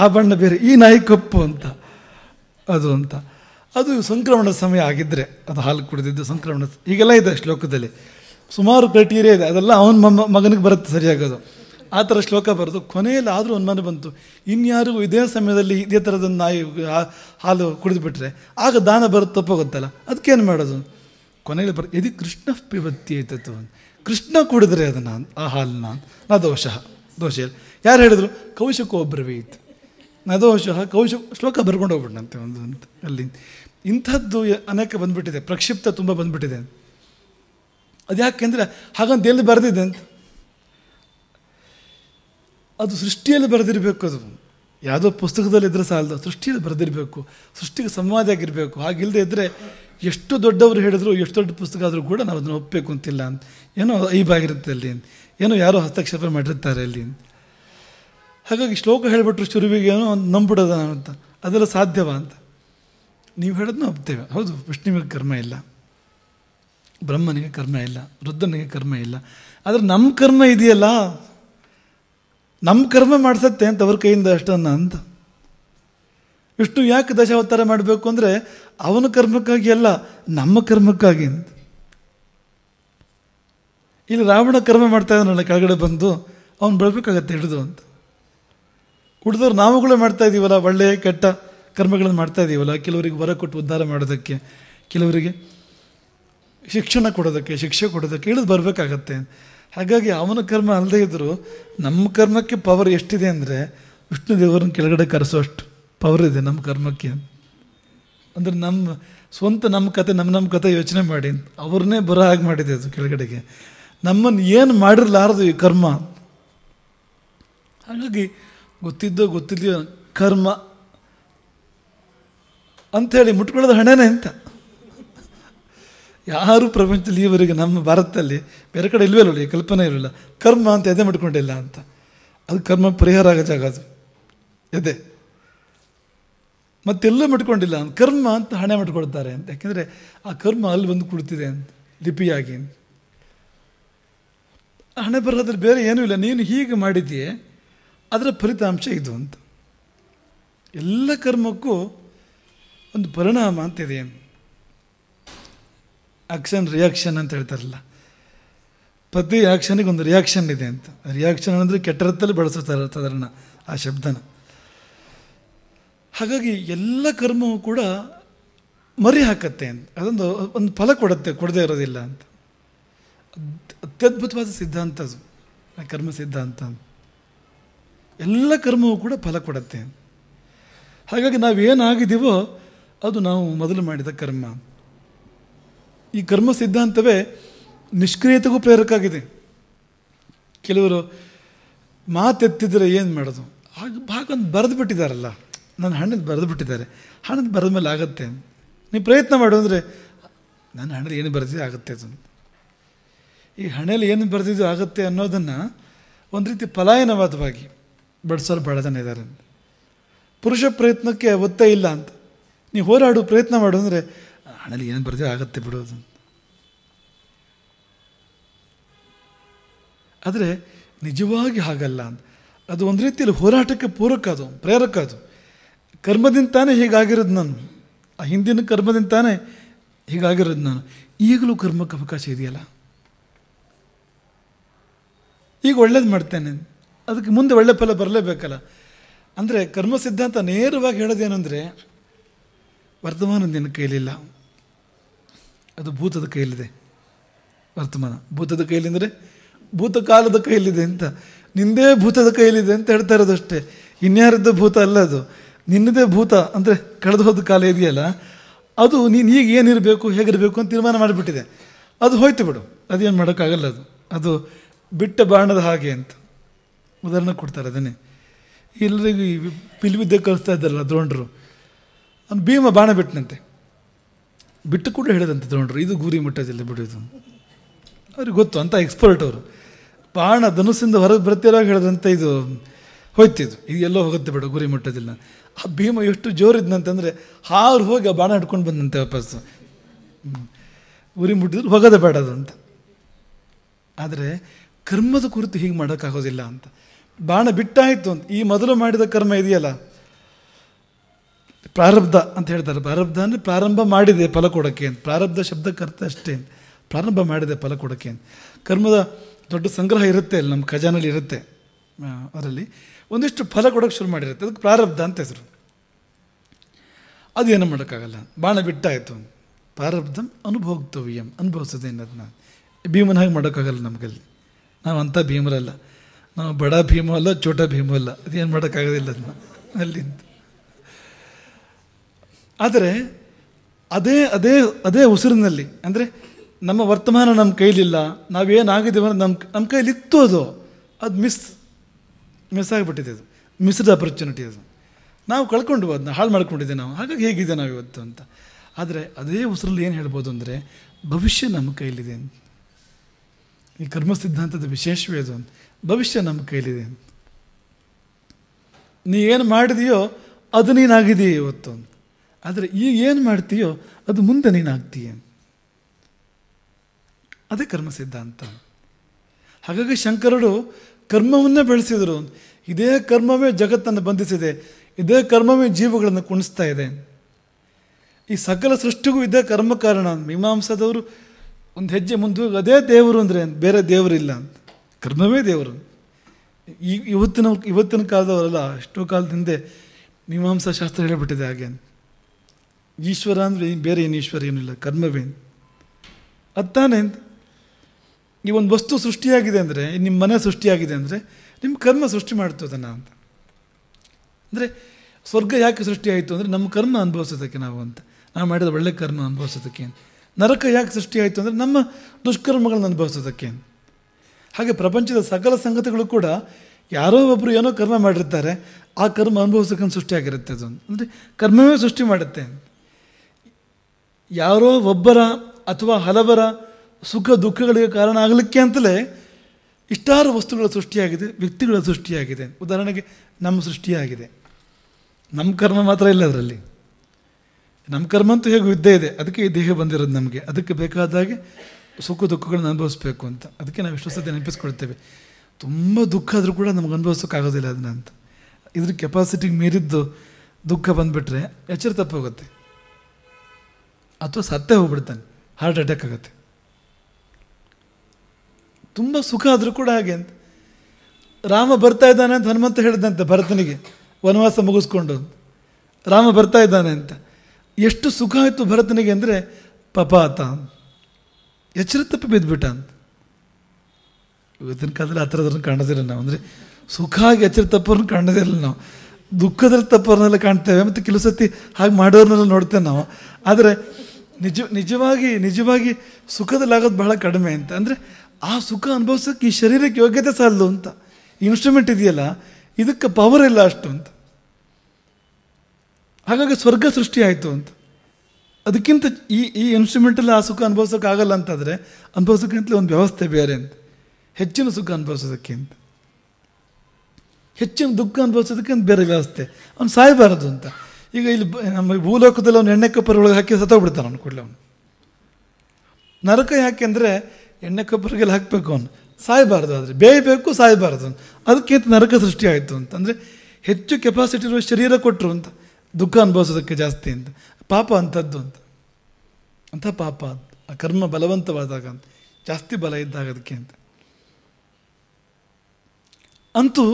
ಆ ಬಣ್ಣ ಬೇರೆ ಈ ನಾಯಿ ಕಪ್ಪು ಅಂತ ಅದು ಅಂತ ಅದು ಸಂಕ್ರಮಣ ಸಮಯ ಆಗಿದ್ದರೆ ಅದು ಹಾಲು ಕುಡಿದಿದ್ದು ಸಂಕ್ರಮಣ ಈಗೆಲ್ಲ ಇದೆ ಶ್ಲೋಕದಲ್ಲಿ ಸುಮಾರು ಕ್ರೈಟೀರಿಯಾ ಇದೆ ಅದೆಲ್ಲ ಅವನ ಮಗನಿಗೆ ಬರುತ್ತೆ ಸರಿಯಾಗೋದು ಆ ಥರ ಶ್ಲೋಕ ಬರೆದು ಕೊನೆಯಲ್ಲಿ ಆದರೂ ಅನುಮಾನ ಬಂತು ಇನ್ಯಾರಿಗೂ ಇದೇ ಸಮಯದಲ್ಲಿ ಇದೇ ಥರದನ್ನು ನಾಯಿ ಹಾಲು ಕುಡಿದುಬಿಟ್ರೆ ಆಗ ದಾನ ಬರೋದು ತಪ್ಪೋಗುತ್ತಲ್ಲ ಅದಕ್ಕೇನು ಮಾಡೋದು ಕೊನೆಯಲ್ಲಿ ಬರ್ ಇದು ಕೃಷ್ಣ ಪಿಭತ್ತಿ ಆಯ್ತತ್ತು ಕೃಷ್ಣ ಕುಡಿದ್ರೆ ಅದನ್ನು ಆ ಹಾಲನ್ನ ನ ದೋಷ ದೋಷ ಯಾರು ಹೇಳಿದ್ರು ಕೌಶಕೋ ಒಬ್ಬರವೇ ಇತ್ತು ನ ದೋಷ ಕೌಶ ಶ್ಲೋಕ ಬರ್ಕೊಂಡು ಹೋಗ್ಬಿಟ್ಟಂತೆ ಒಂದು ಅಂತ ಅಲ್ಲಿ ಇಂಥದ್ದು ಅನೇಕ ಬಂದುಬಿಟ್ಟಿದೆ ಪ್ರಕ್ಷಿಪ್ತ ತುಂಬ ಬಂದ್ಬಿಟ್ಟಿದೆ ಅದು ಯಾಕೆಂದರೆ ಹಾಗಂತ ಎಲ್ಲಿ ಬರೆದಿದೆ ಅಂತ ಅದು ಸೃಷ್ಟಿಯಲ್ಲಿ ಬರೆದಿರಬೇಕು ಅದು ಯಾವುದೋ ಪುಸ್ತಕದಲ್ಲಿ ಇದ್ದರೆ ಸಾಲದು ಸೃಷ್ಟಿಯಲ್ಲಿ ಬರೆದಿರಬೇಕು ಸೃಷ್ಟಿಗೆ ಆಗಿರಬೇಕು ಹಾಗಿಲ್ಲದೆ ಇದ್ದರೆ ಎಷ್ಟು ದೊಡ್ಡವರು ಹೇಳಿದ್ರು ಎಷ್ಟು ದೊಡ್ಡ ಪುಸ್ತಕ ಆದರೂ ಕೂಡ ನಾವು ಅದನ್ನು ಒಪ್ಪಬೇಕು ಅಂತಿಲ್ಲ ಅಂತ ಏನೋ ಐಬಾಗಿರುತ್ತೆ ಅಲ್ಲಿ ಏನೋ ಯಾರೋ ಹಸ್ತಕ್ಷೇಪ ಮಾಡಿರ್ತಾರೆ ಅಲ್ಲಿ ಹಾಗಾಗಿ ಶ್ಲೋಕ ಹೇಳಿಬಿಟ್ರು ಶುರುವಿಗೆ ಏನೋ ಒಂದು ನಂಬಿಡೋದ ಅಂತ ಅದೆಲ್ಲ ಸಾಧ್ಯವ ಅಂತ ನೀವು ಹೇಳೋದನ್ನ ಒಪ್ತೇವೆ ಹೌದು ವಿಷ್ಣುವಿಗೆ ಕರ್ಮ ಇಲ್ಲ ಬ್ರಹ್ಮನಿಗೆ ಕರ್ಮ ಇಲ್ಲ ರುದ್ರನಿಗೆ ಕರ್ಮ ಇಲ್ಲ ಆದರೆ ನಮ್ಮ ಕರ್ಮ ಇದೆಯಲ್ಲ ನಮ್ಮ ಕರ್ಮ ಮಾಡಿಸತ್ತೆ ಅಂತ ಅವ್ರ ಕೈಯಿಂದ ಅಷ್ಟನ್ನು ಅಂತ ಇಷ್ಟು ಯಾಕೆ ದಶಾವತಾರ ಮಾಡಬೇಕು ಅಂದರೆ ಅವನ ಕರ್ಮಕ್ಕಾಗಿ ಅಲ್ಲ ನಮ್ಮ ಕರ್ಮಕ್ಕಾಗಿ ಅಂತ ಇಲ್ಲಿ ರಾವಣ ಕರ್ಮ ಮಾಡ್ತಾ ನನ್ನ ಕೆಳಗಡೆ ಬಂದು ಅವನು ಬೆಳಬೇಕಾಗತ್ತೆ ಹಿಡಿದು ಅಂತ ಹುಡ್ದವ್ರು ನಾವುಗಳೇ ಮಾಡ್ತಾ ಇದ್ದೀವಲ್ಲ ಒಳ್ಳೆಯ ಕೆಟ್ಟ ಕರ್ಮಗಳನ್ನು ಮಾಡ್ತಾ ಇದ್ದೀವಲ್ಲ ಕೆಲವರಿಗೆ ಹೊರ ಕೊಟ್ಟು ಉದ್ಧಾರ ಮಾಡೋದಕ್ಕೆ ಕೆಲವರಿಗೆ ಶಿಕ್ಷಣ ಕೊಡೋದಕ್ಕೆ ಶಿಕ್ಷೆ ಕೊಡೋದಕ್ಕೆ ಇಳಿದು ಬರಬೇಕಾಗತ್ತೆ ಹಾಗಾಗಿ ಅವನ ಕರ್ಮ ಅಲ್ಲದೆ ಇದ್ರು ನಮ್ಮ ಕರ್ಮಕ್ಕೆ ಪವರ್ ಎಷ್ಟಿದೆ ಅಂದರೆ ವಿಷ್ಣು ದೇವರನ್ನ ಕೆಳಗಡೆ ಕರೆಸೋಷ್ಟು ಪವರ್ ಇದೆ ನಮ್ಮ ಕರ್ಮಕ್ಕೆ ಅಂದರೆ ನಮ್ಮ ಸ್ವಂತ ನಮ್ಮ ಕತೆ ನಮ್ಮ ನಮ್ಮ ಕತೆ ಯೋಚನೆ ಮಾಡಿ ಅವ್ರನ್ನೇ ಬರೋ ಹಾಗೆ ಮಾಡಿದೆ ಅದು ಕೆಳಗಡೆಗೆ ನಮ್ಮನ್ನು ಏನು ಮಾಡಿರಲಾರದು ಈ ಕರ್ಮ ಹಾಗಾಗಿ ಗೊತ್ತಿದ್ದೋ ಗೊತ್ತಿದೆಯೋ ಕರ್ಮ ಅಂಥೇಳಿ ಮುಟ್ಕೊಳ್ಳೋದು ಹಣೆನೇ ಅಂತ ಯಾರು ಪ್ರಪಂಚದಲ್ಲಿ ಈವರೆಗೆ ನಮ್ಮ ಭಾರತದಲ್ಲಿ ಬೇರೆ ಕಡೆ ಇಲ್ವೇ ಈ ಕಲ್ಪನೆ ಇರಲಿಲ್ಲ ಕರ್ಮ ಅಂತ ಎದೆ ಮಾಡ್ಕೊಂಡಿಲ್ಲ ಅಂತ ಅದು ಕರ್ಮ ಪರಿಹಾರ ಆಗೋ ಜಾಗ ಅದು ಎದೆ ಮತ್ತೆಲ್ಲೂ ಮಟ್ಕೊಂಡಿಲ್ಲ ಅಂತ ಕರ್ಮ ಅಂತ ಹಣೆ ಮಾಡ್ಕೊಳ್ತಾರೆ ಅಂತ ಯಾಕೆಂದರೆ ಆ ಕರ್ಮ ಅಲ್ಲಿ ಬಂದು ಕುಳಿತಿದೆ ಅಂತ ಲಿಪಿಯಾಗಿ ಹಣೆ ಬರೋದ್ರೆ ಬೇರೆ ಏನೂ ಇಲ್ಲ ನೀನು ಹೀಗೆ ಮಾಡಿದೆಯೇ ಅದರ ಫಲಿತಾಂಶ ಇದು ಅಂತ ಎಲ್ಲ ಕರ್ಮಕ್ಕೂ ಒಂದು ಪರಿಣಾಮ ಅಂತಿದೆ ಆ್ಯಕ್ಷನ್ ರಿಯಾಕ್ಷನ್ ಅಂತ ಹೇಳ್ತಾರಲ್ಲ ಪ್ರತಿ ಆ್ಯಕ್ಷನಿಗೆ ಒಂದು ರಿಯಾಕ್ಷನ್ ಇದೆ ಅಂತ ರಿಯಾಕ್ಷನ್ ಅಂದರೆ ಕೆಟ್ಟರತ್ತಲ್ಲಿ ಬಳಸುತ್ತಾರೆ ಅದನ್ನು ಆ ಶಬ್ದನ ಹಾಗಾಗಿ ಎಲ್ಲ ಕರ್ಮವೂ ಕೂಡ ಮರಿ ಹಾಕತ್ತೆ ಅಂತ ಅದೊಂದು ಒಂದು ಫಲ ಕೊಡುತ್ತೆ ಕೊಡದೇ ಇರೋದಿಲ್ಲ ಅಂತ ಅತ್ಯದ್ಭುತವಾದ ಸಿದ್ಧಾಂತ ಅದು ಆ ಕರ್ಮ ಸಿದ್ಧಾಂತ ಎಲ್ಲ ಕರ್ಮವೂ ಕೂಡ ಫಲ ಕೊಡುತ್ತೆ ಹಾಗಾಗಿ ನಾವೇನಾಗಿದ್ದೀವೋ ಅದು ನಾವು ಮೊದಲು ಮಾಡಿದ ಕರ್ಮ ಈ ಕರ್ಮ ಸಿದ್ಧಾಂತವೇ ನಿಷ್ಕ್ರಿಯತೆಗೂ ಪ್ರೇರಕ ಆಗಿದೆ ಕೆಲವರು ಮಾತೆತ್ತಿದ್ರೆ ಏನು ಮಾಡೋದು ಆಗ ಭಾಗವನ್ನು ಬರೆದು ಬಿಟ್ಟಿದ್ದಾರಲ್ಲ ನನ್ನ ಹಣ್ಣದ್ದು ಬರೆದು ಬಿಟ್ಟಿದ್ದಾರೆ ಹಣದ ಬರೆದ ಮೇಲೆ ಆಗುತ್ತೆ ನೀವು ಪ್ರಯತ್ನ ಮಾಡು ಅಂದರೆ ನನ್ನ ಹಣದ ಏನು ಬರೆದಿದೆ ಆಗುತ್ತೆ ಅದು ಈ ಹಣೆಯಲ್ಲಿ ಏನು ಬರೆದಿದ್ದು ಆಗುತ್ತೆ ಅನ್ನೋದನ್ನು ಒಂದು ರೀತಿ ಪಲಾಯನವಾದವಾಗಿ ಬಡಿಸೋರು ಬಹಳ ಜನ ಇದ್ದಾರೆ ಪುರುಷ ಪ್ರಯತ್ನಕ್ಕೆ ಒತ್ತೇ ಇಲ್ಲ ಅಂತ ನೀವು ಹೋರಾಡು ಪ್ರಯತ್ನ ಮಾಡು ಅಂದರೆ ಹಣಲ್ಲಿ ಏನು ಬರ್ತೀವಿ ಆಗತ್ತೆ ಬಿಡೋದು ಆದರೆ ನಿಜವಾಗಿ ಹಾಗಲ್ಲ ಅಂತ ಅದು ಒಂದು ರೀತಿಯಲ್ಲಿ ಹೋರಾಟಕ್ಕೆ ಪೂರಕ ಅದು ಪ್ರೇರಕ ಅದು ಕರ್ಮದಿಂದಾನೇ ಹೀಗಾಗಿರೋದು ನಾನು ಆ ಹಿಂದಿನ ಕರ್ಮದಿಂದಾನೇ ಹೀಗಾಗಿರೋದು ನಾನು ಈಗಲೂ ಕರ್ಮಕ್ಕೆ ಅವಕಾಶ ಇದೆಯಲ್ಲ ಈಗ ಒಳ್ಳೇದು ಮಾಡ್ತೇನೆ ಅದಕ್ಕೆ ಮುಂದೆ ಒಳ್ಳೆ ಫಲ ಬರಲೇಬೇಕಲ್ಲ ಅಂದರೆ ಕರ್ಮ ಸಿದ್ಧಾಂತ ನೇರವಾಗಿ ಹೇಳೋದೇನೆಂದರೆ ವರ್ತಮಾನ ನಿನ್ನ ಕೈಲಿಲ್ಲ ಅದು ಭೂತದ ಕೈಯಲ್ಲಿದೆ ವರ್ತಮಾನ ಭೂತದ ಭೂತ ಭೂತಕಾಲದ ಕೈಯಲ್ಲಿದೆ ಅಂತ ನಿಂದೇ ಭೂತದ ಕೈಯಲ್ಲಿದೆ ಅಂತ ಹೇಳ್ತಾ ಇರೋದು ಅಷ್ಟೇ ಇನ್ಯಾರದ್ದು ಭೂತ ಅಲ್ಲ ಅದು ನಿನ್ನದೇ ಭೂತ ಅಂದರೆ ಕಳೆದು ಹೋದ ಕಾಲ ಇದೆಯಲ್ಲ ಅದು ನೀನು ಈಗ ಏನಿರಬೇಕು ಹೇಗಿರಬೇಕು ಅಂತ ತೀರ್ಮಾನ ಮಾಡಿಬಿಟ್ಟಿದೆ ಅದು ಹೋಯ್ತು ಬಿಡು ಅದೇನು ಮಾಡೋಕ್ಕಾಗಲ್ಲ ಅದು ಅದು ಬಿಟ್ಟ ಬಾಣದ ಹಾಗೆ ಅಂತ ಉದಾಹರಣೆ ಕೊಡ್ತಾರೆ ಅದನ್ನೇ ಎಲ್ಲರಿಗೂ ಈ ಪಿಲ್ವಿದ್ದೆ ಕಲಿಸ್ತಾ ಇದ್ದಾರಲ್ಲ ದ್ರೋಣರು ಅವ್ನು ಭೀಮ ಬಾಣ ಬಿಟ್ಟನಂತೆ ಬಿಟ್ಟು ಕೂಡ ಹೇಳಿದಂತೆ ತೊಗೊಂಡ್ರು ಇದು ಗೂರಿ ಮಟ್ಟದಲ್ಲಿ ಬಿಡೋದು ಅವ್ರಿಗೆ ಗೊತ್ತು ಅಂತ ಎಕ್ಸ್ಪರ್ಟ್ ಅವರು ಬಾಣ ಧನುಸಿಂದ ಹೊರಗೆ ಬರ್ತಿರೋ ಹೇಳಿದ್ರಂತೆ ಇದು ಹೋಯ್ತಿದ್ದು ಇದು ಎಲ್ಲೋ ಹೋಗುತ್ತೆ ಬೇಡ ಗುರಿ ಮುಟ್ಟೋದಿಲ್ಲ ಆ ಭೀಮ ಎಷ್ಟು ಜೋರಿದ್ನಂತಂದರೆ ಹಾರು ಹೋಗಿ ಆ ಬಾಣ ಹಿಡ್ಕೊಂಡು ಬಂದಂತೆ ವಾಪಸ್ಸು ಗುರಿ ಮುಟ್ಟಿದ್ರು ಹೋಗೋದೇ ಬೇಡದು ಅಂತ ಆದರೆ ಕರ್ಮದ ಕುರಿತು ಹೀಗೆ ಮಾಡೋಕ್ಕಾಗೋದಿಲ್ಲ ಅಂತ ಬಾಣ ಬಿಟ್ಟಾಯಿತು ಅಂತ ಈ ಮೊದಲು ಮಾಡಿದ ಕರ್ಮ ಇದೆಯಲ್ಲ ಪ್ರಾರಬ್ಧ ಅಂತ ಹೇಳ್ತಾರೆ ಪ್ರಾರಬ್ಧ ಅಂದರೆ ಪ್ರಾರಂಭ ಮಾಡಿದೆ ಫಲ ಕೊಡೋಕ್ಕೆ ಅಂತ ಪ್ರಾರಬ್ಧ ಶಬ್ದಕ್ಕರ್ಥ ಅಷ್ಟೇ ಪ್ರಾರಂಭ ಮಾಡಿದೆ ಫಲ ಕೊಡೋಕ್ಕೆ ಅಂತ ಕರ್ಮದ ದೊಡ್ಡ ಸಂಗ್ರಹ ಇರುತ್ತೆ ಅಲ್ಲಿ ನಮ್ಮ ಖಜಾನಲ್ಲಿ ಇರುತ್ತೆ ಅದರಲ್ಲಿ ಒಂದಿಷ್ಟು ಫಲ ಕೊಡೋಕ್ಕೆ ಶುರು ಮಾಡಿರುತ್ತೆ ಅದಕ್ಕೆ ಪ್ರಾರಬ್ಧ ಅಂತ ಹೆಸರು ಅದು ಏನೂ ಮಾಡೋಕ್ಕಾಗಲ್ಲ ಬಾಣ ಬಿಟ್ಟಾಯಿತು ಪ್ರಾರಬ್ಧಂ ಅನುಭೋಗ್ತವ್ಯಂ ಅನುಭವ್ಸೋದೇನು ಅದನ್ನ ಭೀಮನ ಹಾಗೆ ಮಾಡೋಕ್ಕಾಗಲ್ಲ ನಮಗಲ್ಲಿ ನಾವು ಅಂಥ ಭೀಮರಲ್ಲ ನಾವು ಬಡ ಭೀಮ ಅಲ್ಲ ಚೋಟ ಭೀಮ ಅಲ್ಲ ಅದೇನು ಮಾಡೋಕ್ಕಾಗೋದಿಲ್ಲ ಅದನ್ನ ಅಲ್ಲಿಂದ ಆದರೆ ಅದೇ ಅದೇ ಅದೇ ಉಸಿರಿನಲ್ಲಿ ಅಂದರೆ ನಮ್ಮ ವರ್ತಮಾನ ನಮ್ಮ ಕೈಲಿಲ್ಲ ನಾವೇನಾಗಿದ್ದೀವಿ ಅಂದರೆ ನಮ್ಮ ನಮ್ಮ ಕೈಲಿತ್ತು ಅದು ಅದು ಮಿಸ್ ಮಿಸ್ ಆಗಿಬಿಟ್ಟಿದೆ ಅದು ಮಿಸ್ಡ್ ಅಪರ್ಚುನಿಟಿ ಅದು ನಾವು ಕಳ್ಕೊಂಡು ಅದನ್ನ ಹಾಳು ಮಾಡ್ಕೊಂಡಿದ್ದೆ ನಾವು ಹಾಗಾಗಿ ಹೇಗಿದೆ ನಾವು ಇವತ್ತು ಅಂತ ಆದರೆ ಅದೇ ಉಸಿರಲ್ಲಿ ಏನು ಹೇಳ್ಬೋದು ಅಂದರೆ ಭವಿಷ್ಯ ನಮ್ಮ ಕೈಲಿದೆ ಅಂತ ಈ ಕರ್ಮ ಸಿದ್ಧಾಂತದ ವಿಶೇಷವೇ ಅದು ಅಂತ ಭವಿಷ್ಯ ನಮ್ಮ ಕೈಲಿದೆ ಅಂತ ನೀ ಏನು ಮಾಡಿದೆಯೋ ಅದು ನೀನಾಗಿದೆಯೇ ಇವತ್ತು ಅಂತ ಆದರೆ ಈಗ ಏನು ಮಾಡ್ತೀಯೋ ಅದು ಮುಂದೆ ನೀನಾಗ್ತೀಯ ಅದೇ ಕರ್ಮ ಸಿದ್ಧಾಂತ ಹಾಗಾಗಿ ಶಂಕರರು ಕರ್ಮವನ್ನೇ ಬೆಳೆಸಿದರು ಇದೇ ಕರ್ಮವೇ ಜಗತ್ತನ್ನು ಬಂಧಿಸಿದೆ ಇದೇ ಕರ್ಮವೇ ಜೀವಗಳನ್ನು ಕುಣಿಸ್ತಾ ಇದೆ ಈ ಸಕಲ ಸೃಷ್ಟಿಗೂ ಇದೇ ಕರ್ಮ ಕಾರಣ ಮೀಮಾಂಸದವರು ಒಂದು ಹೆಜ್ಜೆ ಮುಂದೆ ಅದೇ ದೇವರು ಅಂದರೆ ಬೇರೆ ದೇವರಿಲ್ಲ ಅಂತ ಕರ್ಮವೇ ದೇವರು ಈ ಇವತ್ತಿನ ಇವತ್ತಿನ ಕಾಲದವರಲ್ಲ ಎಷ್ಟೋ ಕಾಲದ ಮೀಮಾಂಸಾ ಶಾಸ್ತ್ರ ಹೇಳಿಬಿಟ್ಟಿದೆ ಹಾಗೆ ಈಶ್ವರ ಅಂದರೆ ಬೇರೆ ಏನು ಈಶ್ವರ ಏನಿಲ್ಲ ಕರ್ಮವೇನು ಅತ್ತಾನೆ ಈ ಒಂದು ವಸ್ತು ಸೃಷ್ಟಿಯಾಗಿದೆ ಅಂದರೆ ನಿಮ್ಮ ಮನೆ ಸೃಷ್ಟಿಯಾಗಿದೆ ಅಂದರೆ ನಿಮ್ಮ ಕರ್ಮ ಸೃಷ್ಟಿ ಮಾಡ್ತದನ್ನ ಅಂತ ಅಂದರೆ ಸ್ವರ್ಗ ಯಾಕೆ ಸೃಷ್ಟಿಯಾಯಿತು ಅಂದರೆ ನಮ್ಮ ಕರ್ಮ ಅನುಭವಿಸೋದಕ್ಕೆ ನಾವು ಅಂತ ನಾವು ಮಾಡಿದ ಒಳ್ಳೆ ಕರ್ಮ ಅನುಭವಿಸೋದಕ್ಕೆ ನರಕ ಯಾಕೆ ಸೃಷ್ಟಿಯಾಯಿತು ಅಂದರೆ ನಮ್ಮ ದುಷ್ಕರ್ಮಗಳನ್ನ ಅನುಭವಿಸೋದಕ್ಕೆ ಹಾಗೆ ಪ್ರಪಂಚದ ಸಕಲ ಸಂಗತಿಗಳು ಕೂಡ ಯಾರೋ ಒಬ್ಬರು ಏನೋ ಕರ್ಮ ಮಾಡಿರ್ತಾರೆ ಆ ಕರ್ಮ ಅನುಭವಿಸೋಕೆ ಸೃಷ್ಟಿಯಾಗಿರುತ್ತೆ ಅದು ಅಂದರೆ ಕರ್ಮವೇ ಸೃಷ್ಟಿ ಮಾಡುತ್ತೆ ಯಾರೋ ಒಬ್ಬರ ಅಥವಾ ಹಲವರ ಸುಖ ದುಃಖಗಳಿಗೆ ಕಾರಣ ಆಗಲಿಕ್ಕೆ ಅಂತಲೇ ಇಷ್ಟಾರು ವಸ್ತುಗಳ ಸೃಷ್ಟಿಯಾಗಿದೆ ವ್ಯಕ್ತಿಗಳ ಸೃಷ್ಟಿಯಾಗಿದೆ ಉದಾಹರಣೆಗೆ ನಮ್ಮ ಸೃಷ್ಟಿಯಾಗಿದೆ ನಮ್ಮ ಕರ್ಮ ಮಾತ್ರ ಇಲ್ಲ ಅದರಲ್ಲಿ ನಮ್ಮ ಕರ್ಮ ಅಂತೂ ಹೇಗೂ ಇದ್ದೇ ಇದೆ ಅದಕ್ಕೆ ಈ ದೇಹ ಬಂದಿರೋದು ನಮಗೆ ಅದಕ್ಕೆ ಬೇಕಾದಾಗೆ ಸುಖ ದುಃಖಗಳನ್ನ ಅನುಭವಿಸಬೇಕು ಅಂತ ಅದಕ್ಕೆ ನಾವು ಎಷ್ಟೋ ಸತಿ ನೆನಪಿಸ್ಕೊಳ್ತೇವೆ ತುಂಬ ದುಃಖ ಆದರೂ ಕೂಡ ನಮ್ಗೆ ಅನುಭವಿಸೋಕ್ಕಾಗೋದಿಲ್ಲ ಅದನ್ನ ಅಂತ ಇದ್ರ ಕೆಪಾಸಿಟಿಗೆ ಮೀರಿದ್ದು ದುಃಖ ಬಂದುಬಿಟ್ರೆ ಎಚ್ಚರ ತಪ್ಪೋಗುತ್ತೆ ಅಥವಾ ಸತ್ತೇ ಹೋಗ್ಬಿಡ್ತಾನೆ ಹಾರ್ಟ್ ಅಟ್ಯಾಕ್ ಆಗುತ್ತೆ ತುಂಬ ಸುಖ ಆದರೂ ಕೂಡ ಹಾಗೆ ಅಂತ ರಾಮ ಬರ್ತಾ ಇದ್ದಾನೆ ಅಂತ ಹನುಮಂತ ಹೇಳಿದಂತೆ ಭರತನಿಗೆ ವನವಾಸ ಮುಗಿಸ್ಕೊಂಡು ರಾಮ ಬರ್ತಾ ಇದ್ದಾನೆ ಅಂತ ಎಷ್ಟು ಸುಖ ಆಯಿತು ಭರತನಿಗೆ ಅಂದರೆ ಪಪಾತ ಎಚ್ಚರ ತಪ್ಪು ಬಿದ್ದುಬಿಟ್ಟ ಅಂತ ಇವತ್ತಿನ ಕಾಲದಲ್ಲಿ ಆ ಥರದ್ರನ್ನ ಕಾಣೋದಿಲ್ಲ ನಾವು ಅಂದರೆ ಸುಖ ಆಗಿ ಎಚ್ಚರ ತಪ್ಪವ್ರನ್ನ ಕಾಣೋದಿಲ್ಲ ನಾವು ದುಃಖದಲ್ಲಿ ತಪ್ಪವ್ರನ್ನೆಲ್ಲ ಕಾಣ್ತೇವೆ ಮತ್ತು ಕೆಲವು ಸತಿ ಹಾಗೆ ಮಾಡೋರ್ನೆಲ್ಲ ನೋಡ್ತೇವೆ ನಾವು ಆದರೆ ನಿಜ ನಿಜವಾಗಿ ನಿಜವಾಗಿ ಸುಖದಲ್ಲಾಗೋದು ಬಹಳ ಕಡಿಮೆ ಅಂತ ಅಂದರೆ ಆ ಸುಖ ಅನುಭವಿಸೋಕ್ಕೆ ಈ ಶರೀರಕ್ಕೆ ಯೋಗ್ಯತೆ ಸಾಲದು ಅಂತ ಇನ್ಸ್ಟ್ರೂಮೆಂಟ್ ಇದೆಯಲ್ಲ ಇದಕ್ಕೆ ಪವರ್ ಇಲ್ಲ ಅಷ್ಟು ಅಂತ ಹಾಗಾಗಿ ಸ್ವರ್ಗ ಸೃಷ್ಟಿ ಆಯಿತು ಅಂತ ಅದಕ್ಕಿಂತ ಈ ಈ ಇನ್ಸ್ಟ್ರೂಮೆಂಟಲ್ಲಿ ಆ ಸುಖ ಅನುಭವಿಸೋಕ್ಕಾಗಲ್ಲ ಅಂತಾದರೆ ಅನುಭವಿಸೋಕ್ಕಿಂತಲೇ ಒಂದು ವ್ಯವಸ್ಥೆ ಬೇರೆ ಅಂತ ಹೆಚ್ಚಿನ ಸುಖ ಅಂತ ಹೆಚ್ಚಿನ ದುಃಖ ಅನುಭವಿಸೋದಕ್ಕೆ ಬೇರೆ ವ್ಯವಸ್ಥೆ ಅವ್ನು ಸಾಯಬಾರದು ಅಂತ ಈಗ ಇಲ್ಲಿ ನಮ್ಮ ಭೂಲೋಕದಲ್ಲಿ ಅವನು ಎಣ್ಣೆ ಕಪ್ಪರೊಳಗೆ ಹಾಕಿ ಸತ್ತೋಗ್ಬಿಡ್ತಾನೆ ಅವನು ಕೂಡಲೇ ಅವನು ನರಕ ಯಾಕೆಂದರೆ ಎಣ್ಣೆ ಕಬ್ಬರಿಗೆಲ್ಲ ಹಾಕಬೇಕು ಅವನು ಸಾಯಬಾರ್ದು ಆದರೆ ಬೇಯಬೇಕು ಸಾಯಬಾರ್ದು ಅದಕ್ಕಿಂತ ನರಕ ಸೃಷ್ಟಿಯಾಯಿತು ಅಂದರೆ ಹೆಚ್ಚು ಕೆಪಾಸಿಟಿ ಇರುವ ಶರೀರ ಕೊಟ್ಟರು ಅಂತ ದುಃಖ ಅನುಭವಿಸೋದಕ್ಕೆ ಜಾಸ್ತಿ ಅಂತ ಪಾಪ ಅಂಥದ್ದು ಅಂತ ಅಂಥ ಪಾಪ ಅಂತ ಆ ಕರ್ಮ ಬಲವಂತವಾದಾಗ ಅಂತ ಜಾಸ್ತಿ ಬಲ ಇದ್ದಾಗ ಅದಕ್ಕೆ ಅಂತ ಅಂತೂ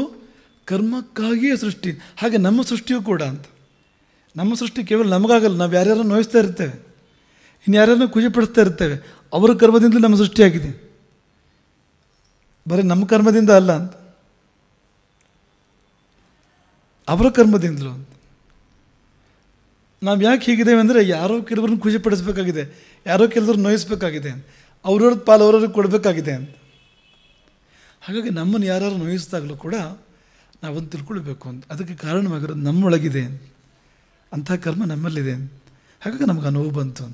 ಕರ್ಮಕ್ಕಾಗಿಯೇ ಸೃಷ್ಟಿ ಹಾಗೆ ನಮ್ಮ ಸೃಷ್ಟಿಯೂ ಕೂಡ ಅಂತ ನಮ್ಮ ಸೃಷ್ಟಿ ಕೇವಲ ನಮಗಾಗಲ್ಲ ನಾವು ಯಾರ್ಯಾರು ನೋಯಿಸ್ತಾ ಇರ್ತೇವೆ ಇನ್ನು ಖುಷಿ ಪಡಿಸ್ತಾ ಇರ್ತೇವೆ ಅವರ ಕರ್ಮದಿಂದಲೂ ನಮ್ಮ ಸೃಷ್ಟಿಯಾಗಿದೆ ಬರೀ ನಮ್ಮ ಕರ್ಮದಿಂದ ಅಲ್ಲ ಅಂತ ಅವರ ಕರ್ಮದಿಂದಲೂ ಅಂತ ನಾವು ಯಾಕೆ ಹೀಗಿದ್ದೇವೆ ಅಂದರೆ ಯಾರೋ ಕೆಲವ್ರನ್ನ ಪಡಿಸ್ಬೇಕಾಗಿದೆ ಯಾರೋ ಕೆಲವ್ರು ನೋಯಿಸ್ಬೇಕಾಗಿದೆ ಅವ್ರವ್ರ ಪಾಲು ಅವ್ರವ್ರಿಗೆ ಕೊಡಬೇಕಾಗಿದೆ ಅಂತ ಹಾಗಾಗಿ ನಮ್ಮನ್ನು ಯಾರು ನೋಯಿಸಿದಾಗಲೂ ಕೂಡ ನಾವೊಂದು ತಿಳ್ಕೊಳ್ಬೇಕು ಅಂತ ಅದಕ್ಕೆ ಕಾರಣವಾಗಿರೋದು ನಮ್ಮೊಳಗಿದೆ ಅಂಥ ಕರ್ಮ ನಮ್ಮಲ್ಲಿದೆ ಹಾಗಾಗಿ ನಮ್ಗೆ ಅನುವು ಬಂತು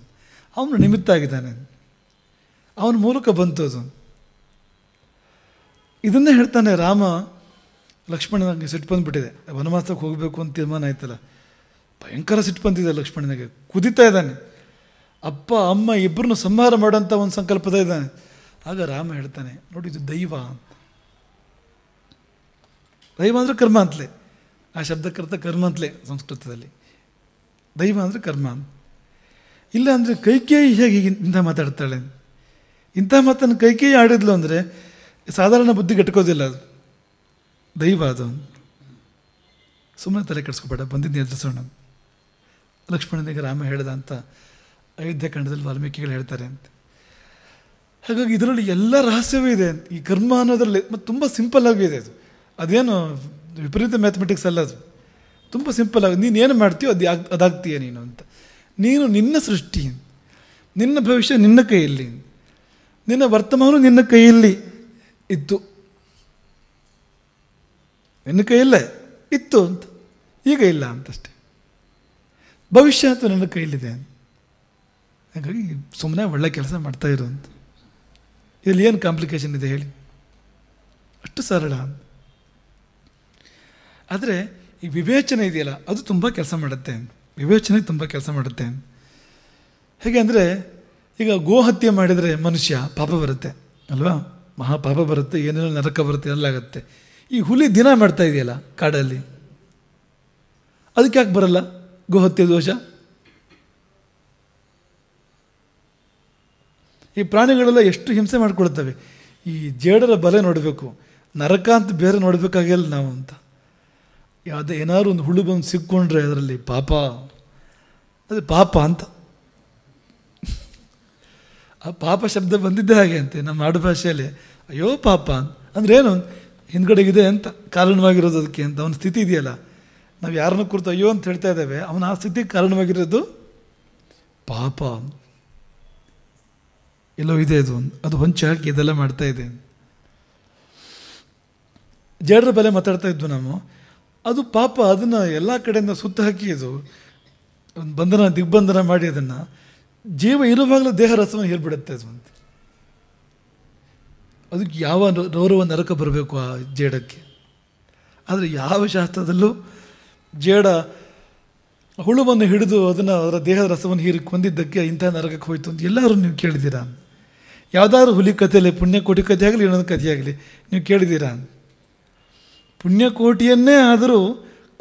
ಅವನು ನಿಮಿತ್ತ ಆಗಿದ್ದಾನೆ ಅವನ ಮೂಲಕ ಬಂತು ಅದು ಇದನ್ನೇ ಹೇಳ್ತಾನೆ ರಾಮ ಲಕ್ಷ್ಮಣನಿಗೆ ಸಿಟ್ಟು ಬಂದುಬಿಟ್ಟಿದೆ ವನವಾಸಕ್ಕೆ ಹೋಗಬೇಕು ಅಂತ ತೀರ್ಮಾನ ಆಯ್ತಲ್ಲ ಭಯಂಕರ ಸಿಟ್ಟು ಬಂದಿದೆ ಲಕ್ಷ್ಮಣನಿಗೆ ಕುದಿತಾ ಇದ್ದಾನೆ ಅಪ್ಪ ಅಮ್ಮ ಇಬ್ಬರನ್ನು ಸಂಹಾರ ಮಾಡೋಂಥ ಒಂದು ಸಂಕಲ್ಪದ ಇದ್ದಾನೆ ಆಗ ರಾಮ ಹೇಳ್ತಾನೆ ನೋಡಿ ಇದು ದೈವ ಅಂತ ದೈವ ಅಂದರೆ ಕರ್ಮ ಅಂತಲೇ ಆ ಶಬ್ದಕ್ಕರ್ಥ ಕರ್ಮ ಅಂತಲೇ ಸಂಸ್ಕೃತದಲ್ಲಿ ದೈವ ಅಂದರೆ ಕರ್ಮ ಅಂತ ಇಲ್ಲ ಅಂದರೆ ಕೈಕೇಯಿ ಹೇಗೆ ಹೀಗೆ ಇಂಥ ಮಾತಾಡ್ತಾಳೆ ಇಂಥ ಮಾತನ್ನು ಕೈಕೇಯಿ ಆಡಿದ್ಲು ಅಂದರೆ ಸಾಧಾರಣ ಬುದ್ಧಿ ಕಟ್ಕೋದಿಲ್ಲ ಅದು ದೈವ ಅದು ಸುಮ್ಮನೆ ತಲೆ ಕೆಡಿಸ್ಕೊಬೇಡ ಬಂದಿದ್ದು ಎದುರಿಸೋಣ ಲಕ್ಷ್ಮಣನಿಗೆ ರಾಮ ಹೇಳಿದ ಅಂತ ಅಯೋಧ್ಯ ಖಂಡದಲ್ಲಿ ವಾಲ್ಮೀಕಿಗಳು ಹೇಳ್ತಾರೆ ಅಂತ ಹಾಗಾಗಿ ಇದರಲ್ಲಿ ಎಲ್ಲ ರಹಸ್ಯವೂ ಇದೆ ಈ ಕರ್ಮ ಅನ್ನೋದರಲ್ಲಿ ಮತ್ತು ತುಂಬ ಸಿಂಪಲ್ ಆಗೂ ಇದೆ ಅದು ಅದೇನು ವಿಪರೀತ ಮ್ಯಾಥಮೆಟಿಕ್ಸ್ ಅಲ್ಲ ಅದು ತುಂಬ ಸಿಂಪಲ್ ಆಗಿ ನೀನು ಏನು ಮಾಡ್ತೀಯೋ ಅದು ಅದಾಗ್ತೀಯ ನೀನು ಅಂತ ನೀನು ನಿನ್ನ ಸೃಷ್ಟಿ ನಿನ್ನ ಭವಿಷ್ಯ ನಿನ್ನ ಕೈಯಲ್ಲಿ ನಿನ್ನ ವರ್ತಮಾನ ನಿನ್ನ ಕೈಯಲ್ಲಿ ಇತ್ತು ನಿನ್ನ ಕೈಯಲ್ಲೇ ಇತ್ತು ಅಂತ ಈಗ ಇಲ್ಲ ಅಂತಷ್ಟೆ ಭವಿಷ್ಯ ಅಂತೂ ನನ್ನ ಕೈಯಲ್ಲಿದೆ ಅಂತ ಹಾಗಾಗಿ ಸುಮ್ಮನೆ ಒಳ್ಳೆ ಕೆಲಸ ಮಾಡ್ತಾ ಇರು ಅಂತ ಇಲ್ಲಿ ಏನು ಕಾಂಪ್ಲಿಕೇಶನ್ ಇದೆ ಹೇಳಿ ಅಷ್ಟು ಸರಳ ಆದರೆ ಈ ವಿವೇಚನೆ ಇದೆಯಲ್ಲ ಅದು ತುಂಬ ಕೆಲಸ ಮಾಡುತ್ತೆ ವಿವೇಚನೆ ತುಂಬ ಕೆಲಸ ಮಾಡುತ್ತೆ ಹೇಗೆ ಅಂದರೆ ಈಗ ಗೋಹತ್ಯೆ ಮಾಡಿದರೆ ಮನುಷ್ಯ ಪಾಪ ಬರುತ್ತೆ ಅಲ್ವಾ ಮಹಾಪಾಪ ಬರುತ್ತೆ ಏನೇನೋ ನರಕ ಬರುತ್ತೆ ಆಗುತ್ತೆ ಈ ಹುಲಿ ದಿನ ಮಾಡ್ತಾ ಇದೆಯಲ್ಲ ಕಾಡಲ್ಲಿ ಅದಕ್ಕೆ ಯಾಕೆ ಬರಲ್ಲ ಗೋಹತ್ಯೆ ದೋಷ ಈ ಪ್ರಾಣಿಗಳೆಲ್ಲ ಎಷ್ಟು ಹಿಂಸೆ ಮಾಡಿಕೊಳ್ತವೆ ಈ ಜೇಡರ ಬಲೆ ನೋಡಬೇಕು ನರಕ ಅಂತ ಬೇರೆ ನೋಡಬೇಕಾಗಿಲ್ಲ ನಾವು ಅಂತ ಯಾವುದೇ ಏನಾದ್ರು ಒಂದು ಹುಳು ಬಂದು ಸಿಕ್ಕೊಂಡ್ರೆ ಅದರಲ್ಲಿ ಪಾಪ ಅದು ಪಾಪ ಅಂತ ಆ ಪಾಪ ಶಬ್ದ ಬಂದಿದ್ದೇ ಹಾಗೆ ಅಂತೆ ನಮ್ಮ ಆಡು ಭಾಷೆಯಲ್ಲಿ ಅಯ್ಯೋ ಪಾಪ ಅಂತ ಅಂದ್ರೆ ಏನು ಹಿಂದ್ಗಡೆಗಿದೆ ಅಂತ ಕಾರಣವಾಗಿರೋದು ಅದಕ್ಕೆ ಅಂತ ಅವನ ಸ್ಥಿತಿ ಇದೆಯಲ್ಲ ನಾವು ಯಾರನ್ನು ಕುರಿತು ಅಯ್ಯೋ ಅಂತ ಹೇಳ್ತಾ ಇದ್ದೇವೆ ಅವನ ಆ ಸ್ಥಿತಿಗೆ ಕಾರಣವಾಗಿರೋದು ಪಾಪ ಎಲ್ಲೋ ಇದೆ ಅದು ಅದು ಹೊಂಚೆ ಹಾಕಿ ಇದೆಲ್ಲ ಮಾಡ್ತಾ ಇದೆ ಜೇಡರ ಬೆಲೆ ಮಾತಾಡ್ತಾ ಇದ್ವು ನಾವು ಅದು ಪಾಪ ಅದನ್ನು ಎಲ್ಲ ಕಡೆಯಿಂದ ಸುತ್ತ ಹಾಕಿ ಅದು ಒಂದು ಬಂಧನ ದಿಗ್ಬಂಧನ ಮಾಡಿ ಅದನ್ನು ಜೀವ ಇರುವಾಗಲೂ ದೇಹ ರಸವನ್ನು ಹೇಳ್ಬಿಡುತ್ತೆ ಅದು ಅಂತ ಅದಕ್ಕೆ ಯಾವ ಗೌರವ ನರಕ ಬರಬೇಕು ಆ ಜೇಡಕ್ಕೆ ಆದರೆ ಯಾವ ಶಾಸ್ತ್ರದಲ್ಲೂ ಜೇಡ ಹುಳುವನ್ನು ಹಿಡಿದು ಅದನ್ನು ಅದರ ದೇಹದ ರಸವನ್ನು ಹೀರಿ ಕೊಂದಿದ್ದಕ್ಕೆ ಇಂಥ ನರಕಕ್ಕೆ ಹೋಯಿತು ಅಂತ ಎಲ್ಲರೂ ನೀವು ಕೇಳಿದ್ದೀರಾ ಯಾವುದಾದ್ರೂ ಹುಲಿ ಕಥೆಯಲ್ಲಿ ಪುಣ್ಯ ಕೋಟಿ ಕಥೆ ಆಗಲಿ ಇನ್ನೊಂದು ಕಥೆಯಾಗಲಿ ನೀವು ಕೇಳಿದ್ದೀರಾ ಅಂತ ಪುಣ್ಯಕೋಟಿಯನ್ನೇ ಆದರೂ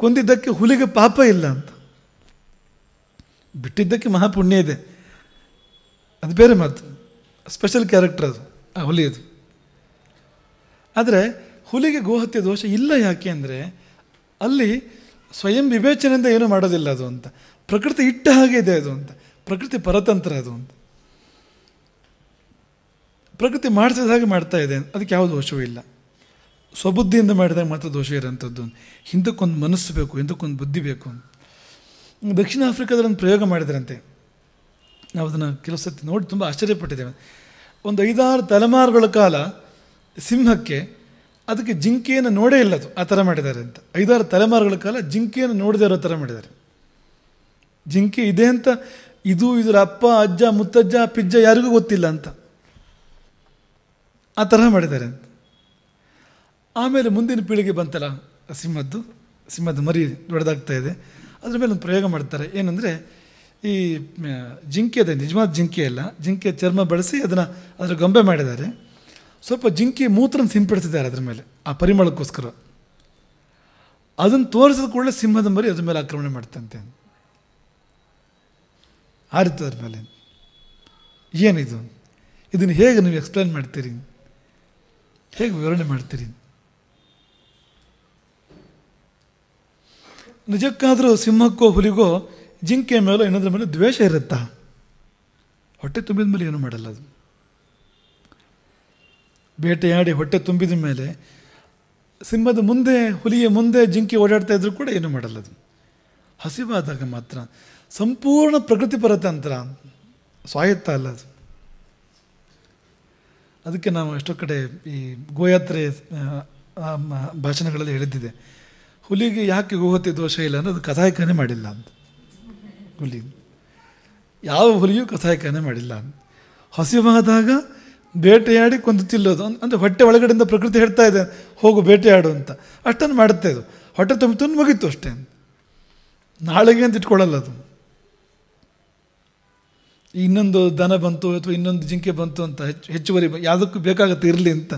ಕೊಂದಿದ್ದಕ್ಕೆ ಹುಲಿಗೆ ಪಾಪ ಇಲ್ಲ ಅಂತ ಬಿಟ್ಟಿದ್ದಕ್ಕೆ ಮಹಾಪುಣ್ಯ ಇದೆ ಅದು ಬೇರೆ ಮಾತು ಸ್ಪೆಷಲ್ ಕ್ಯಾರೆಕ್ಟರ್ ಅದು ಆ ಹುಲಿಯದು ಅದು ಆದರೆ ಹುಲಿಗೆ ಗೋಹತ್ಯೆ ದೋಷ ಇಲ್ಲ ಯಾಕೆ ಅಂದರೆ ಅಲ್ಲಿ ಸ್ವಯಂ ವಿವೇಚನೆಯಿಂದ ಏನೂ ಮಾಡೋದಿಲ್ಲ ಅದು ಅಂತ ಪ್ರಕೃತಿ ಇಟ್ಟ ಹಾಗೆ ಇದೆ ಅದು ಅಂತ ಪ್ರಕೃತಿ ಪರತಂತ್ರ ಅದು ಅಂತ ಪ್ರಕೃತಿ ಮಾಡಿಸಿದ ಹಾಗೆ ಮಾಡ್ತಾ ಇದೆ ಅದಕ್ಕೆ ಯಾವ ದೋಷವೂ ಇಲ್ಲ ಸ್ವಬುದ್ಧಿಯಿಂದ ಮಾಡಿದಾಗ ಮಾತ್ರ ದೋಷ ಇರೋಂಥದ್ದು ಹಿಂದಕ್ಕೊಂದು ಮನಸ್ಸು ಬೇಕು ಹಿಂದಕ್ಕೊಂದು ಬುದ್ಧಿ ಬೇಕು ದಕ್ಷಿಣ ಆಫ್ರಿಕಾದಲ್ಲಿ ಒಂದು ಪ್ರಯೋಗ ಮಾಡಿದ್ರಂತೆ ನಾವು ಅದನ್ನು ಕೆಲವು ಸತಿ ನೋಡಿ ತುಂಬ ಆಶ್ಚರ್ಯಪಟ್ಟಿದ್ದೇವೆ ಒಂದು ಐದಾರು ತಲೆಮಾರುಗಳ ಕಾಲ ಸಿಂಹಕ್ಕೆ ಅದಕ್ಕೆ ಜಿಂಕೆಯನ್ನು ನೋಡೇ ಇಲ್ಲ ಅದು ಆ ಥರ ಮಾಡಿದ್ದಾರೆ ಅಂತ ಐದಾರು ತಲೆಮಾರುಗಳ ಕಾಲ ಜಿಂಕೆಯನ್ನು ನೋಡದೇ ಇರೋ ಥರ ಮಾಡಿದ್ದಾರೆ ಜಿಂಕೆ ಇದೆ ಅಂತ ಇದು ಇದರ ಅಪ್ಪ ಅಜ್ಜ ಮುತ್ತಜ್ಜ ಪಿಜ್ಜ ಯಾರಿಗೂ ಗೊತ್ತಿಲ್ಲ ಅಂತ ಆ ಥರ ಮಾಡಿದ್ದಾರೆ ಅಂತ ಆಮೇಲೆ ಮುಂದಿನ ಪೀಳಿಗೆ ಬಂತಲ್ಲ ಸಿಂಹದ್ದು ಸಿಂಹದ ಮರಿ ದೊಡ್ಡದಾಗ್ತಾ ಇದೆ ಅದ್ರ ಮೇಲೆ ಒಂದು ಪ್ರಯೋಗ ಮಾಡ್ತಾರೆ ಏನಂದರೆ ಈ ಜಿಂಕೆ ಇದೆ ನಿಜವಾದ ಜಿಂಕೆ ಅಲ್ಲ ಜಿಂಕೆ ಚರ್ಮ ಬಳಸಿ ಅದನ್ನು ಅದರ ಗೊಂಬೆ ಮಾಡಿದ್ದಾರೆ ಸ್ವಲ್ಪ ಜಿಂಕೆ ಮೂತ್ರನ ಸಿಂಪಡಿಸಿದ್ದಾರೆ ಅದ್ರ ಮೇಲೆ ಆ ಪರಿಮಳಕ್ಕೋಸ್ಕರ ಅದನ್ನು ತೋರಿಸಿದ ಕೂಡಲೇ ಸಿಂಹದ ಮರಿ ಅದ್ರ ಮೇಲೆ ಆಕ್ರಮಣ ಮಾಡ್ತಂತೆ ಆರಿತು ಅದ್ರ ಮೇಲೆ ಏನಿದು ಇದನ್ನು ಹೇಗೆ ನೀವು ಎಕ್ಸ್ಪ್ಲೇನ್ ಮಾಡ್ತೀರಿ ಹೇಗೆ ವಿವರಣೆ ಮಾಡ್ತೀರಿ ನಿಜಕ್ಕಾದರೂ ಸಿಂಹಕ್ಕೋ ಹುಲಿಗೋ ಜಿಂಕೆ ಮೇಲೆ ಏನಾದ್ರ ಮೇಲೆ ದ್ವೇಷ ಇರುತ್ತಾ ಹೊಟ್ಟೆ ತುಂಬಿದ ಮೇಲೆ ಏನು ಮಾಡಲ್ಲ ಅದು ಬೇಟೆಯಾಡಿ ಹೊಟ್ಟೆ ತುಂಬಿದ ಮೇಲೆ ಸಿಂಹದ ಮುಂದೆ ಹುಲಿಯ ಮುಂದೆ ಜಿಂಕೆ ಓಡಾಡ್ತಾ ಇದ್ರು ಕೂಡ ಏನು ಮಾಡಲ್ಲ ಅದು ಹಸಿವಾದಾಗ ಮಾತ್ರ ಸಂಪೂರ್ಣ ಪ್ರಕೃತಿಪರ ತಂತ್ರ ಸ್ವಾಯತ್ತ ಅಲ್ಲ ಅದು ಅದಕ್ಕೆ ನಾವು ಎಷ್ಟೋ ಕಡೆ ಈ ಗೋಯಾತ್ರೆ ಭಾಷಣಗಳಲ್ಲಿ ಹೇಳಿದ್ದಿದೆ ಹುಲಿಗೆ ಯಾಕೆ ಹೋಗುತ್ತೆ ದೋಷ ಇಲ್ಲ ಅಂದರೆ ಅದು ಕಥಾಯಕನೇ ಮಾಡಿಲ್ಲ ಅಂತ ಹುಲಿ ಯಾವ ಹುಲಿಯೂ ಕಥಾಯಕನೇ ಮಾಡಿಲ್ಲ ಅಂತ ಹಸಿವಾದಾಗ ಬೇಟೆಯಾಡಿ ಕೊಂದು ತಿಲ್ಲೋದು ಅಂದರೆ ಹೊಟ್ಟೆ ಒಳಗಡೆಯಿಂದ ಪ್ರಕೃತಿ ಹೇಳ್ತಾ ಇದೆ ಹೋಗು ಬೇಟೆಯಾಡು ಅಂತ ಅಷ್ಟನ್ನು ಮಾಡುತ್ತೆ ಅದು ಹೊಟ್ಟೆ ತುಂಬ ತುಂಬ ಮುಗೀತು ಅಷ್ಟೇ ನಾಳೆಗೆ ಅಂತ ಇಟ್ಕೊಳ್ಳಲ್ಲ ಅದು ಇನ್ನೊಂದು ದನ ಬಂತು ಅಥವಾ ಇನ್ನೊಂದು ಜಿಂಕೆ ಬಂತು ಅಂತ ಹೆಚ್ಚು ಹೆಚ್ಚುವರಿ ಯಾವುದಕ್ಕೂ ಬೇಕಾಗುತ್ತೆ ಇರಲಿ ಅಂತ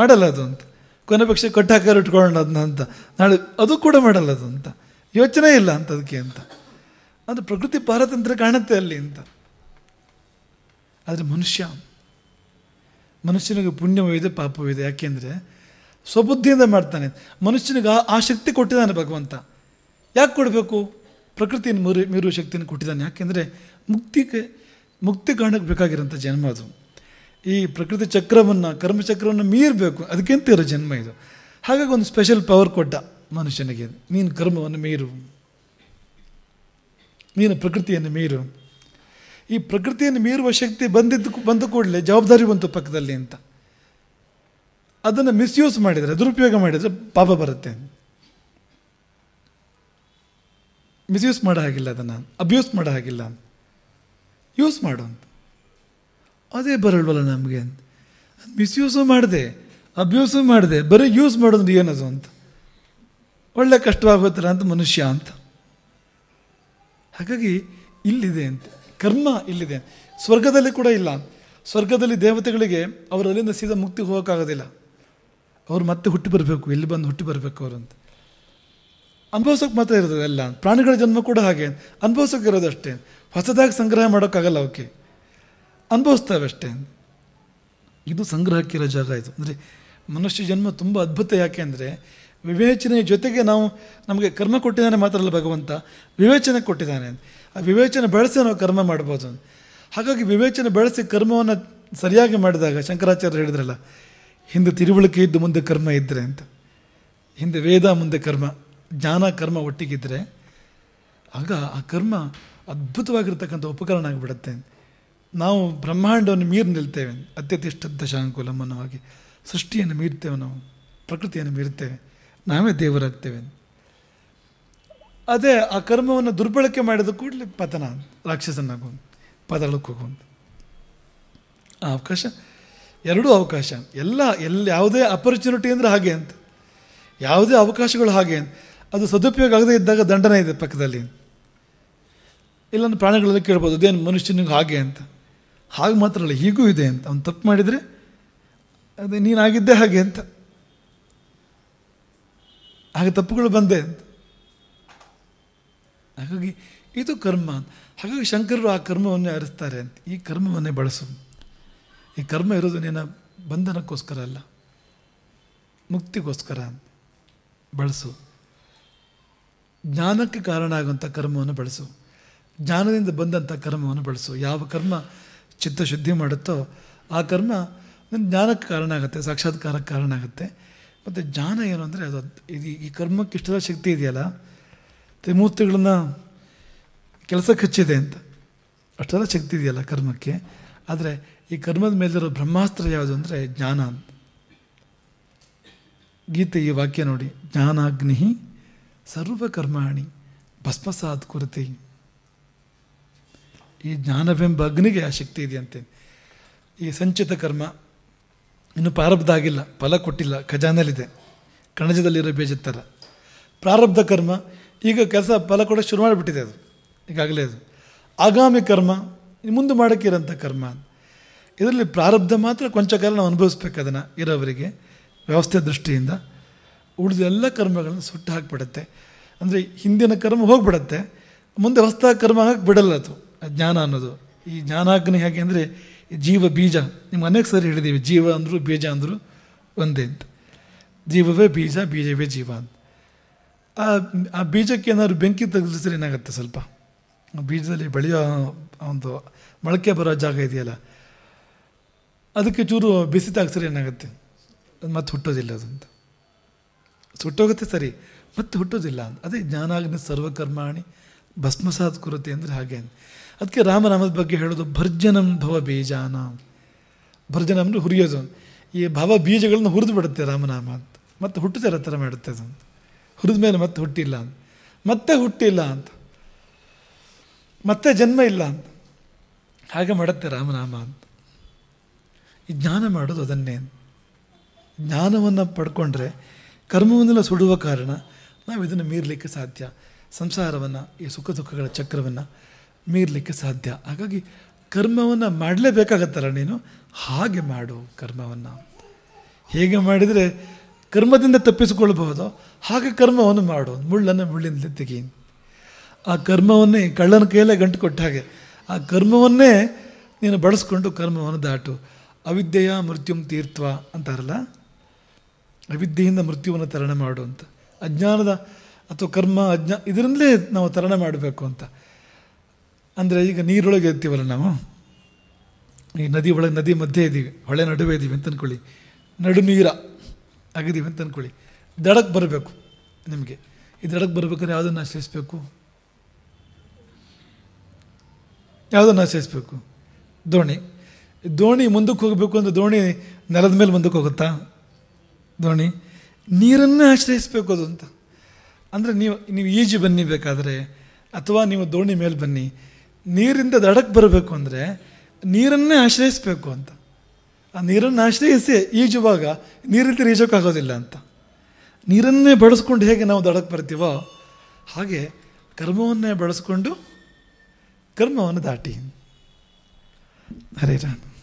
ಮಾಡಲ್ಲ ಅದು ಅಂತ ಕೊನೆ ಪಕ್ಷ ಕೊಟ್ಟಾಕಾರ ಇಟ್ಕೊಳ್ಳೋಣ ಅದನ್ನ ಅಂತ ನಾಳೆ ಅದು ಕೂಡ ಮಾಡಲ್ಲ ಅದು ಅಂತ ಯೋಚನೆ ಇಲ್ಲ ಅಂತ ಅದಕ್ಕೆ ಅಂತ ಅದು ಪ್ರಕೃತಿ ಪಾರತಂತ್ರ ಕಾಣುತ್ತೆ ಅಲ್ಲಿ ಅಂತ ಆದರೆ ಮನುಷ್ಯ ಮನುಷ್ಯನಿಗೆ ಪುಣ್ಯವಿದೆ ಪಾಪವಿದೆ ಯಾಕೆಂದರೆ ಸ್ವಬುದ್ಧಿಯಿಂದ ಮಾಡ್ತಾನೆ ಮನುಷ್ಯನಿಗೆ ಆ ಶಕ್ತಿ ಕೊಟ್ಟಿದ್ದಾನೆ ಭಗವಂತ ಯಾಕೆ ಕೊಡಬೇಕು ಪ್ರಕೃತಿಯನ್ನು ಮೀರು ಮೀರುವ ಶಕ್ತಿಯನ್ನು ಕೊಟ್ಟಿದ್ದಾನೆ ಯಾಕೆಂದರೆ ಮುಕ್ತಿಗೆ ಮುಕ್ತಿ ಕಾರಣಕ್ಕೆ ಬೇಕಾಗಿರೋಂಥ ಜನ್ಮ ಅದು ಈ ಪ್ರಕೃತಿ ಚಕ್ರವನ್ನು ಕರ್ಮಚಕ್ರವನ್ನು ಮೀರಬೇಕು ಅದಕ್ಕಿಂತ ಇರೋ ಜನ್ಮ ಇದು ಹಾಗಾಗಿ ಒಂದು ಸ್ಪೆಷಲ್ ಪವರ್ ಕೊಟ್ಟ ಮನುಷ್ಯನಿಗೆ ನೀನು ಕರ್ಮವನ್ನು ಮೀರು ನೀನು ಪ್ರಕೃತಿಯನ್ನು ಮೀರು ಈ ಪ್ರಕೃತಿಯನ್ನು ಮೀರುವ ಶಕ್ತಿ ಬಂದಿದ್ದು ಬಂದ ಕೂಡಲೇ ಜವಾಬ್ದಾರಿ ಬಂತು ಪಕ್ಕದಲ್ಲಿ ಅಂತ ಅದನ್ನು ಮಿಸ್ಯೂಸ್ ಮಾಡಿದರೆ ದುರುಪಯೋಗ ಮಾಡಿದರೆ ಪಾಪ ಬರುತ್ತೆ ಮಿಸ್ಯೂಸ್ ಮಾಡೋ ಹಾಗಿಲ್ಲ ಅದನ್ನು ಅಬ್ಯೂಸ್ ಮಾಡೋ ಹಾಗಿಲ್ಲ ಯೂಸ್ ಮಾಡು ಅಂತ ಅದೇ ಬರಲ್ವಲ್ಲ ನಮಗೆ ಅಂತ ಮಿಸ್ಯೂಸು ಮಾಡಿದೆ ಅಬ್ಯೂಸು ಮಾಡಿದೆ ಬರೀ ಯೂಸ್ ಮಾಡೋದು ಏನದು ಅಂತ ಒಳ್ಳೆ ಕಷ್ಟವಾಗುತ್ತೆ ಅಂತ ಮನುಷ್ಯ ಅಂತ ಹಾಗಾಗಿ ಇಲ್ಲಿದೆ ಅಂತ ಕರ್ಮ ಇಲ್ಲಿದೆ ಸ್ವರ್ಗದಲ್ಲಿ ಕೂಡ ಇಲ್ಲ ಸ್ವರ್ಗದಲ್ಲಿ ದೇವತೆಗಳಿಗೆ ಅವರಲ್ಲಿಂದ ಅಲ್ಲಿಂದ ಸೀದಾ ಮುಕ್ತಿ ಹೋಗೋಕ್ಕಾಗೋದಿಲ್ಲ ಅವ್ರು ಮತ್ತೆ ಹುಟ್ಟಿ ಬರಬೇಕು ಎಲ್ಲಿ ಬಂದು ಹುಟ್ಟಿ ಬರಬೇಕು ಅಂತ ಅನುಭವಿಸೋಕೆ ಮಾತ್ರ ಇರೋದು ಎಲ್ಲ ಪ್ರಾಣಿಗಳ ಜನ್ಮ ಕೂಡ ಹಾಗೆ ಅನುಭವಿಸೋಕೆ ಇರೋದಷ್ಟೇ ಹೊಸದಾಗಿ ಸಂಗ್ರಹ ಮಾಡೋಕ್ಕಾಗಲ್ಲ ಅವಕ್ಕೆ ಅನುಭವಿಸ್ತಾವಷ್ಟೇ ಇದು ಸಂಗ್ರಹಕ್ಕಿರೋ ಜಾಗ ಇದು ಅಂದರೆ ಮನುಷ್ಯ ಜನ್ಮ ತುಂಬ ಅದ್ಭುತ ಯಾಕೆ ಅಂದರೆ ವಿವೇಚನೆಯ ಜೊತೆಗೆ ನಾವು ನಮಗೆ ಕರ್ಮ ಕೊಟ್ಟಿದ್ದಾನೆ ಮಾತ್ರ ಅಲ್ಲ ಭಗವಂತ ವಿವೇಚನೆ ಕೊಟ್ಟಿದ್ದಾನೆ ಆ ವಿವೇಚನೆ ಬೆಳೆಸಿ ನಾವು ಕರ್ಮ ಮಾಡ್ಬೋದು ಹಾಗಾಗಿ ವಿವೇಚನೆ ಬೆಳೆಸಿ ಕರ್ಮವನ್ನು ಸರಿಯಾಗಿ ಮಾಡಿದಾಗ ಶಂಕರಾಚಾರ್ಯ ಹೇಳಿದ್ರಲ್ಲ ಹಿಂದೆ ತಿರುವಳಿಕೆ ಇದ್ದು ಮುಂದೆ ಕರ್ಮ ಇದ್ದರೆ ಅಂತ ಹಿಂದೆ ವೇದ ಮುಂದೆ ಕರ್ಮ ಜ್ಞಾನ ಕರ್ಮ ಒಟ್ಟಿಗಿದ್ದರೆ ಆಗ ಆ ಕರ್ಮ ಅದ್ಭುತವಾಗಿರ್ತಕ್ಕಂಥ ಉಪಕರಣ ಆಗಿಬಿಡುತ್ತೆ ಅಂತ ನಾವು ಬ್ರಹ್ಮಾಂಡವನ್ನು ಮೀರಿ ನಿಲ್ತೇವೆ ಅತ್ಯತಿಷ್ಠ ಇಷ್ಟ ಸೃಷ್ಟಿಯನ್ನು ಮೀರ್ತೇವೆ ನಾವು ಪ್ರಕೃತಿಯನ್ನು ಮೀರ್ತೇವೆ ನಾವೇ ದೇವರಾಗ್ತೇವೆ ಅದೇ ಆ ಕರ್ಮವನ್ನು ದುರ್ಬಳಕೆ ಮಾಡಿದ ಕೂಡಲೇ ಪತನ ರಾಕ್ಷಸನಾಗು ಪದಳಕ್ಕೆ ಆ ಅವಕಾಶ ಎರಡೂ ಅವಕಾಶ ಎಲ್ಲ ಎಲ್ಲಿ ಯಾವುದೇ ಅಪರ್ಚುನಿಟಿ ಅಂದರೆ ಹಾಗೆ ಅಂತ ಯಾವುದೇ ಅವಕಾಶಗಳು ಹಾಗೆ ಅಂತ ಅದು ಸದುಪಯೋಗ ಆಗದೇ ಇದ್ದಾಗ ದಂಡನೆ ಇದೆ ಪಕ್ಕದಲ್ಲಿ ಇಲ್ಲೊಂದು ಪ್ರಾಣಿಗಳಲ್ಲಿ ಕೇಳ್ಬೋದು ಅದೇನು ಮನುಷ್ಯನಿಗೆ ಹಾಗೆ ಅಂತ ಹಾಗೆ ಮಾತ್ರ ಅಲ್ಲ ಹೀಗೂ ಇದೆ ಅಂತ ಅವ್ನು ತಪ್ಪು ಮಾಡಿದರೆ ಅದು ನೀನಾಗಿದ್ದೆ ಹಾಗೆ ಅಂತ ಹಾಗೆ ತಪ್ಪುಗಳು ಬಂದೆ ಅಂತ ಹಾಗಾಗಿ ಇದು ಕರ್ಮ ಹಾಗಾಗಿ ಶಂಕರರು ಆ ಕರ್ಮವನ್ನೇ ಅರಿಸ್ತಾರೆ ಅಂತ ಈ ಕರ್ಮವನ್ನೇ ಬಳಸು ಈ ಕರ್ಮ ಇರೋದು ನಿನ್ನ ಬಂಧನಕ್ಕೋಸ್ಕರ ಅಲ್ಲ ಮುಕ್ತಿಗೋಸ್ಕರ ಅಂತ ಬಳಸು ಜ್ಞಾನಕ್ಕೆ ಕಾರಣ ಆಗುವಂಥ ಕರ್ಮವನ್ನು ಬಳಸು ಜ್ಞಾನದಿಂದ ಬಂದಂಥ ಕರ್ಮವನ್ನು ಬಳಸು ಯಾವ ಕರ್ಮ ಚಿತ್ತ ಶುದ್ಧಿ ಮಾಡುತ್ತೋ ಆ ಕರ್ಮ ಜ್ಞಾನಕ್ಕೆ ಕಾರಣ ಆಗುತ್ತೆ ಸಾಕ್ಷಾತ್ಕಾರಕ್ಕೆ ಕಾರಣ ಆಗುತ್ತೆ ಮತ್ತು ಜ್ಞಾನ ಏನು ಅಂದರೆ ಅದು ಇದು ಈ ಕರ್ಮಕ್ಕೆ ಇಷ್ಟೆಲ್ಲ ಶಕ್ತಿ ಇದೆಯಲ್ಲ ತ್ರಿಮೂರ್ತಿಗಳನ್ನ ಕೆಲಸಕ್ಕೆ ಹಚ್ಚಿದೆ ಅಂತ ಅಷ್ಟೆಲ್ಲ ಶಕ್ತಿ ಇದೆಯಲ್ಲ ಕರ್ಮಕ್ಕೆ ಆದರೆ ಈ ಕರ್ಮದ ಮೇಲಿರೋ ಬ್ರಹ್ಮಾಸ್ತ್ರ ಯಾವುದು ಅಂದರೆ ಜ್ಞಾನ ಅಂತ ಗೀತೆ ಈ ವಾಕ್ಯ ನೋಡಿ ಜ್ಞಾನಾಗ್ನಿ ಸರ್ವಕರ್ಮಾಣಿ ಭಸ್ಮಸಾತ್ ಕೊರತೆ ಈ ಜ್ಞಾನವೆಂಬ ಅಗ್ನಿಗೆ ಆ ಶಕ್ತಿ ಇದೆಯಂತೆ ಈ ಸಂಚಿತ ಕರ್ಮ ಇನ್ನು ಪ್ರಾರಬ್ಧ ಆಗಿಲ್ಲ ಫಲ ಕೊಟ್ಟಿಲ್ಲ ಖಜಾನೆಯಲ್ಲಿದೆ ಕಣಜದಲ್ಲಿರೋ ಬೀಜ ಥರ ಪ್ರಾರಬ್ಧ ಕರ್ಮ ಈಗ ಕೆಲಸ ಫಲ ಕೊಡ ಶುರು ಮಾಡಿಬಿಟ್ಟಿದೆ ಅದು ಈಗಾಗಲೇ ಅದು ಆಗಾಮಿ ಕರ್ಮ ಮುಂದೆ ಮಾಡೋಕ್ಕಿರೋಂಥ ಕರ್ಮ ಇದರಲ್ಲಿ ಪ್ರಾರಬ್ಧ ಮಾತ್ರ ಕೊಂಚ ಕಾಲ ನಾವು ಅನುಭವಿಸ್ಬೇಕು ಅದನ್ನು ಇರೋವರಿಗೆ ವ್ಯವಸ್ಥೆ ದೃಷ್ಟಿಯಿಂದ ಉಳಿದ ಎಲ್ಲ ಕರ್ಮಗಳನ್ನು ಸುಟ್ಟು ಹಾಕಿಬಿಡುತ್ತೆ ಅಂದರೆ ಹಿಂದಿನ ಕರ್ಮ ಹೋಗಿಬಿಡತ್ತೆ ಮುಂದೆ ಹೊಸ ಕರ್ಮ ಹಾಕಿ ಬಿಡಲ್ಲ ಅದು ಜ್ಞಾನ ಅನ್ನೋದು ಈ ಜ್ಞಾನಾಗ್ನಿ ಹೇಗೆ ಅಂದರೆ ಜೀವ ಬೀಜ ನಿಮ್ಮ ಅನೇಕ ಸರಿ ಹೇಳಿದ್ದೀವಿ ಜೀವ ಅಂದರೂ ಬೀಜ ಅಂದರೂ ಒಂದೇ ಅಂತ ಜೀವವೇ ಬೀಜ ಬೀಜವೇ ಜೀವ ಅಂತ ಆ ಆ ಬೀಜಕ್ಕೆ ಏನಾದರೂ ಬೆಂಕಿ ತೆಗೆದ್ರೆ ಏನಾಗುತ್ತೆ ಸ್ವಲ್ಪ ಬೀಜದಲ್ಲಿ ಬೆಳೆಯೋ ಒಂದು ಮೊಳಕೆ ಬರೋ ಜಾಗ ಇದೆಯಲ್ಲ ಅದಕ್ಕೆ ಚೂರು ಬಿಸಿ ತಾಗಿಸ್ರೆ ಏನಾಗುತ್ತೆ ಮತ್ತೆ ಹುಟ್ಟೋದಿಲ್ಲ ಅದಂತ ಸುಟ್ಟೋಗುತ್ತೆ ಸರಿ ಮತ್ತೆ ಹುಟ್ಟೋದಿಲ್ಲ ಅಂತ ಅದೇ ಜ್ಞಾನಾಗ್ನಿ ಸರ್ವಕರ್ಮಾಣಿ ಭಸ್ಮಸಾತ್ ಕುರುತೆ ಅಂದರೆ ಹಾಗೆ ಅದಕ್ಕೆ ರಾಮನಾಮದ ಬಗ್ಗೆ ಹೇಳೋದು ಭರ್ಜನಂ ಭವ ಬೀಜಾನ ಭರ್ಜನ ಅಂದರೆ ಹುರಿಯೋದು ಈ ಭವ ಬೀಜಗಳನ್ನು ಹುರಿದು ಬಿಡುತ್ತೆ ರಾಮನಾಮ ಅಂತ ಮತ್ತೆ ಹುಟ್ಟುತ್ತಿರೋ ಥರ ಮಾಡುತ್ತೆ ಅದು ಹುರಿದ ಮೇಲೆ ಮತ್ತೆ ಹುಟ್ಟಿಲ್ಲ ಅಂತ ಮತ್ತೆ ಹುಟ್ಟಿಲ್ಲ ಅಂತ ಮತ್ತೆ ಜನ್ಮ ಇಲ್ಲ ಅಂತ ಹಾಗೆ ಮಾಡುತ್ತೆ ರಾಮನಾಮ ಅಂತ ಈ ಜ್ಞಾನ ಮಾಡೋದು ಅದನ್ನೇ ಜ್ಞಾನವನ್ನು ಪಡ್ಕೊಂಡ್ರೆ ಕರ್ಮವನ್ನೆಲ್ಲ ಸುಡುವ ಕಾರಣ ನಾವು ಇದನ್ನು ಮೀರಲಿಕ್ಕೆ ಸಾಧ್ಯ ಸಂಸಾರವನ್ನು ಈ ಸುಖ ದುಃಖಗಳ ಚಕ್ರವನ್ನು ಮೀರಲಿಕ್ಕೆ ಸಾಧ್ಯ ಹಾಗಾಗಿ ಕರ್ಮವನ್ನು ಮಾಡಲೇಬೇಕಾಗತ್ತಲ್ಲ ನೀನು ಹಾಗೆ ಮಾಡು ಕರ್ಮವನ್ನು ಹೇಗೆ ಮಾಡಿದರೆ ಕರ್ಮದಿಂದ ತಪ್ಪಿಸಿಕೊಳ್ಬಹುದು ಹಾಗೆ ಕರ್ಮವನ್ನು ಮಾಡು ಮುಳ್ಳನ್ನು ಮುಳ್ಳಿಂದ ತೆಗಿ ಆ ಕರ್ಮವನ್ನೇ ಕಳ್ಳನ ಕೈಯಲ್ಲೇ ಗಂಟು ಕೊಟ್ಟ ಹಾಗೆ ಆ ಕರ್ಮವನ್ನೇ ನೀನು ಬಳಸ್ಕೊಂಡು ಕರ್ಮವನ್ನು ದಾಟು ಅವಿದ್ಯೆಯ ಮೃತ್ಯುಂ ತೀರ್ಥ ಅಂತಾರಲ್ಲ ಅವಿದ್ಯೆಯಿಂದ ಮೃತ್ಯುವನ್ನು ತರಣ ಮಾಡು ಅಂತ ಅಜ್ಞಾನದ ಅಥವಾ ಕರ್ಮ ಅಜ್ಞಾ ಇದರಿಂದಲೇ ನಾವು ತರಣ ಮಾಡಬೇಕು ಅಂತ ಅಂದರೆ ಈಗ ನೀರೊಳಗೆ ಇರ್ತೀವಲ್ಲ ನಾವು ಈ ನದಿ ಒಳಗೆ ನದಿ ಮಧ್ಯೆ ಇದ್ದೀವಿ ಹೊಳೆ ನಡುವೆ ಇದ್ದೀವಿ ಅಂತ ಅಂದ್ಕೊಳ್ಳಿ ನಡು ನೀರ ಆಗಿದ್ದೀವಿ ಅಂತ ಅಂದ್ಕೊಳ್ಳಿ ದಡಕ್ಕೆ ಬರಬೇಕು ನಿಮಗೆ ಈ ದಡಕ್ಕೆ ಬರಬೇಕಂದ್ರೆ ಯಾವುದನ್ನು ಆಶ್ರಯಿಸಬೇಕು ಯಾವುದನ್ನು ಆಶ್ರಯಿಸಬೇಕು ದೋಣಿ ದೋಣಿ ಮುಂದಕ್ಕೆ ಹೋಗಬೇಕು ಅಂದರೆ ದೋಣಿ ನೆಲದ ಮೇಲೆ ಮುಂದಕ್ಕೆ ಹೋಗುತ್ತಾ ದೋಣಿ ನೀರನ್ನೇ ಆಶ್ರಯಿಸಬೇಕು ಅದು ಅಂತ ಅಂದರೆ ನೀವು ನೀವು ಈಜು ಬನ್ನಿ ಬೇಕಾದರೆ ಅಥವಾ ನೀವು ದೋಣಿ ಮೇಲೆ ಬನ್ನಿ ನೀರಿಂದ ದಡಕ್ಕೆ ಬರಬೇಕು ಅಂದರೆ ನೀರನ್ನೇ ಆಶ್ರಯಿಸಬೇಕು ಅಂತ ಆ ನೀರನ್ನು ಆಶ್ರಯಿಸಿ ಈಜುವಾಗ ನೀರಿತ ಈಜೋಕ್ಕಾಗೋದಿಲ್ಲ ಅಂತ ನೀರನ್ನೇ ಬಳಸ್ಕೊಂಡು ಹೇಗೆ ನಾವು ದಡಕ್ಕೆ ಬರ್ತೀವೋ ಹಾಗೆ ಕರ್ಮವನ್ನೇ ಬಳಸ್ಕೊಂಡು ಕರ್ಮವನ್ನು ದಾಟಿ ಹರೇ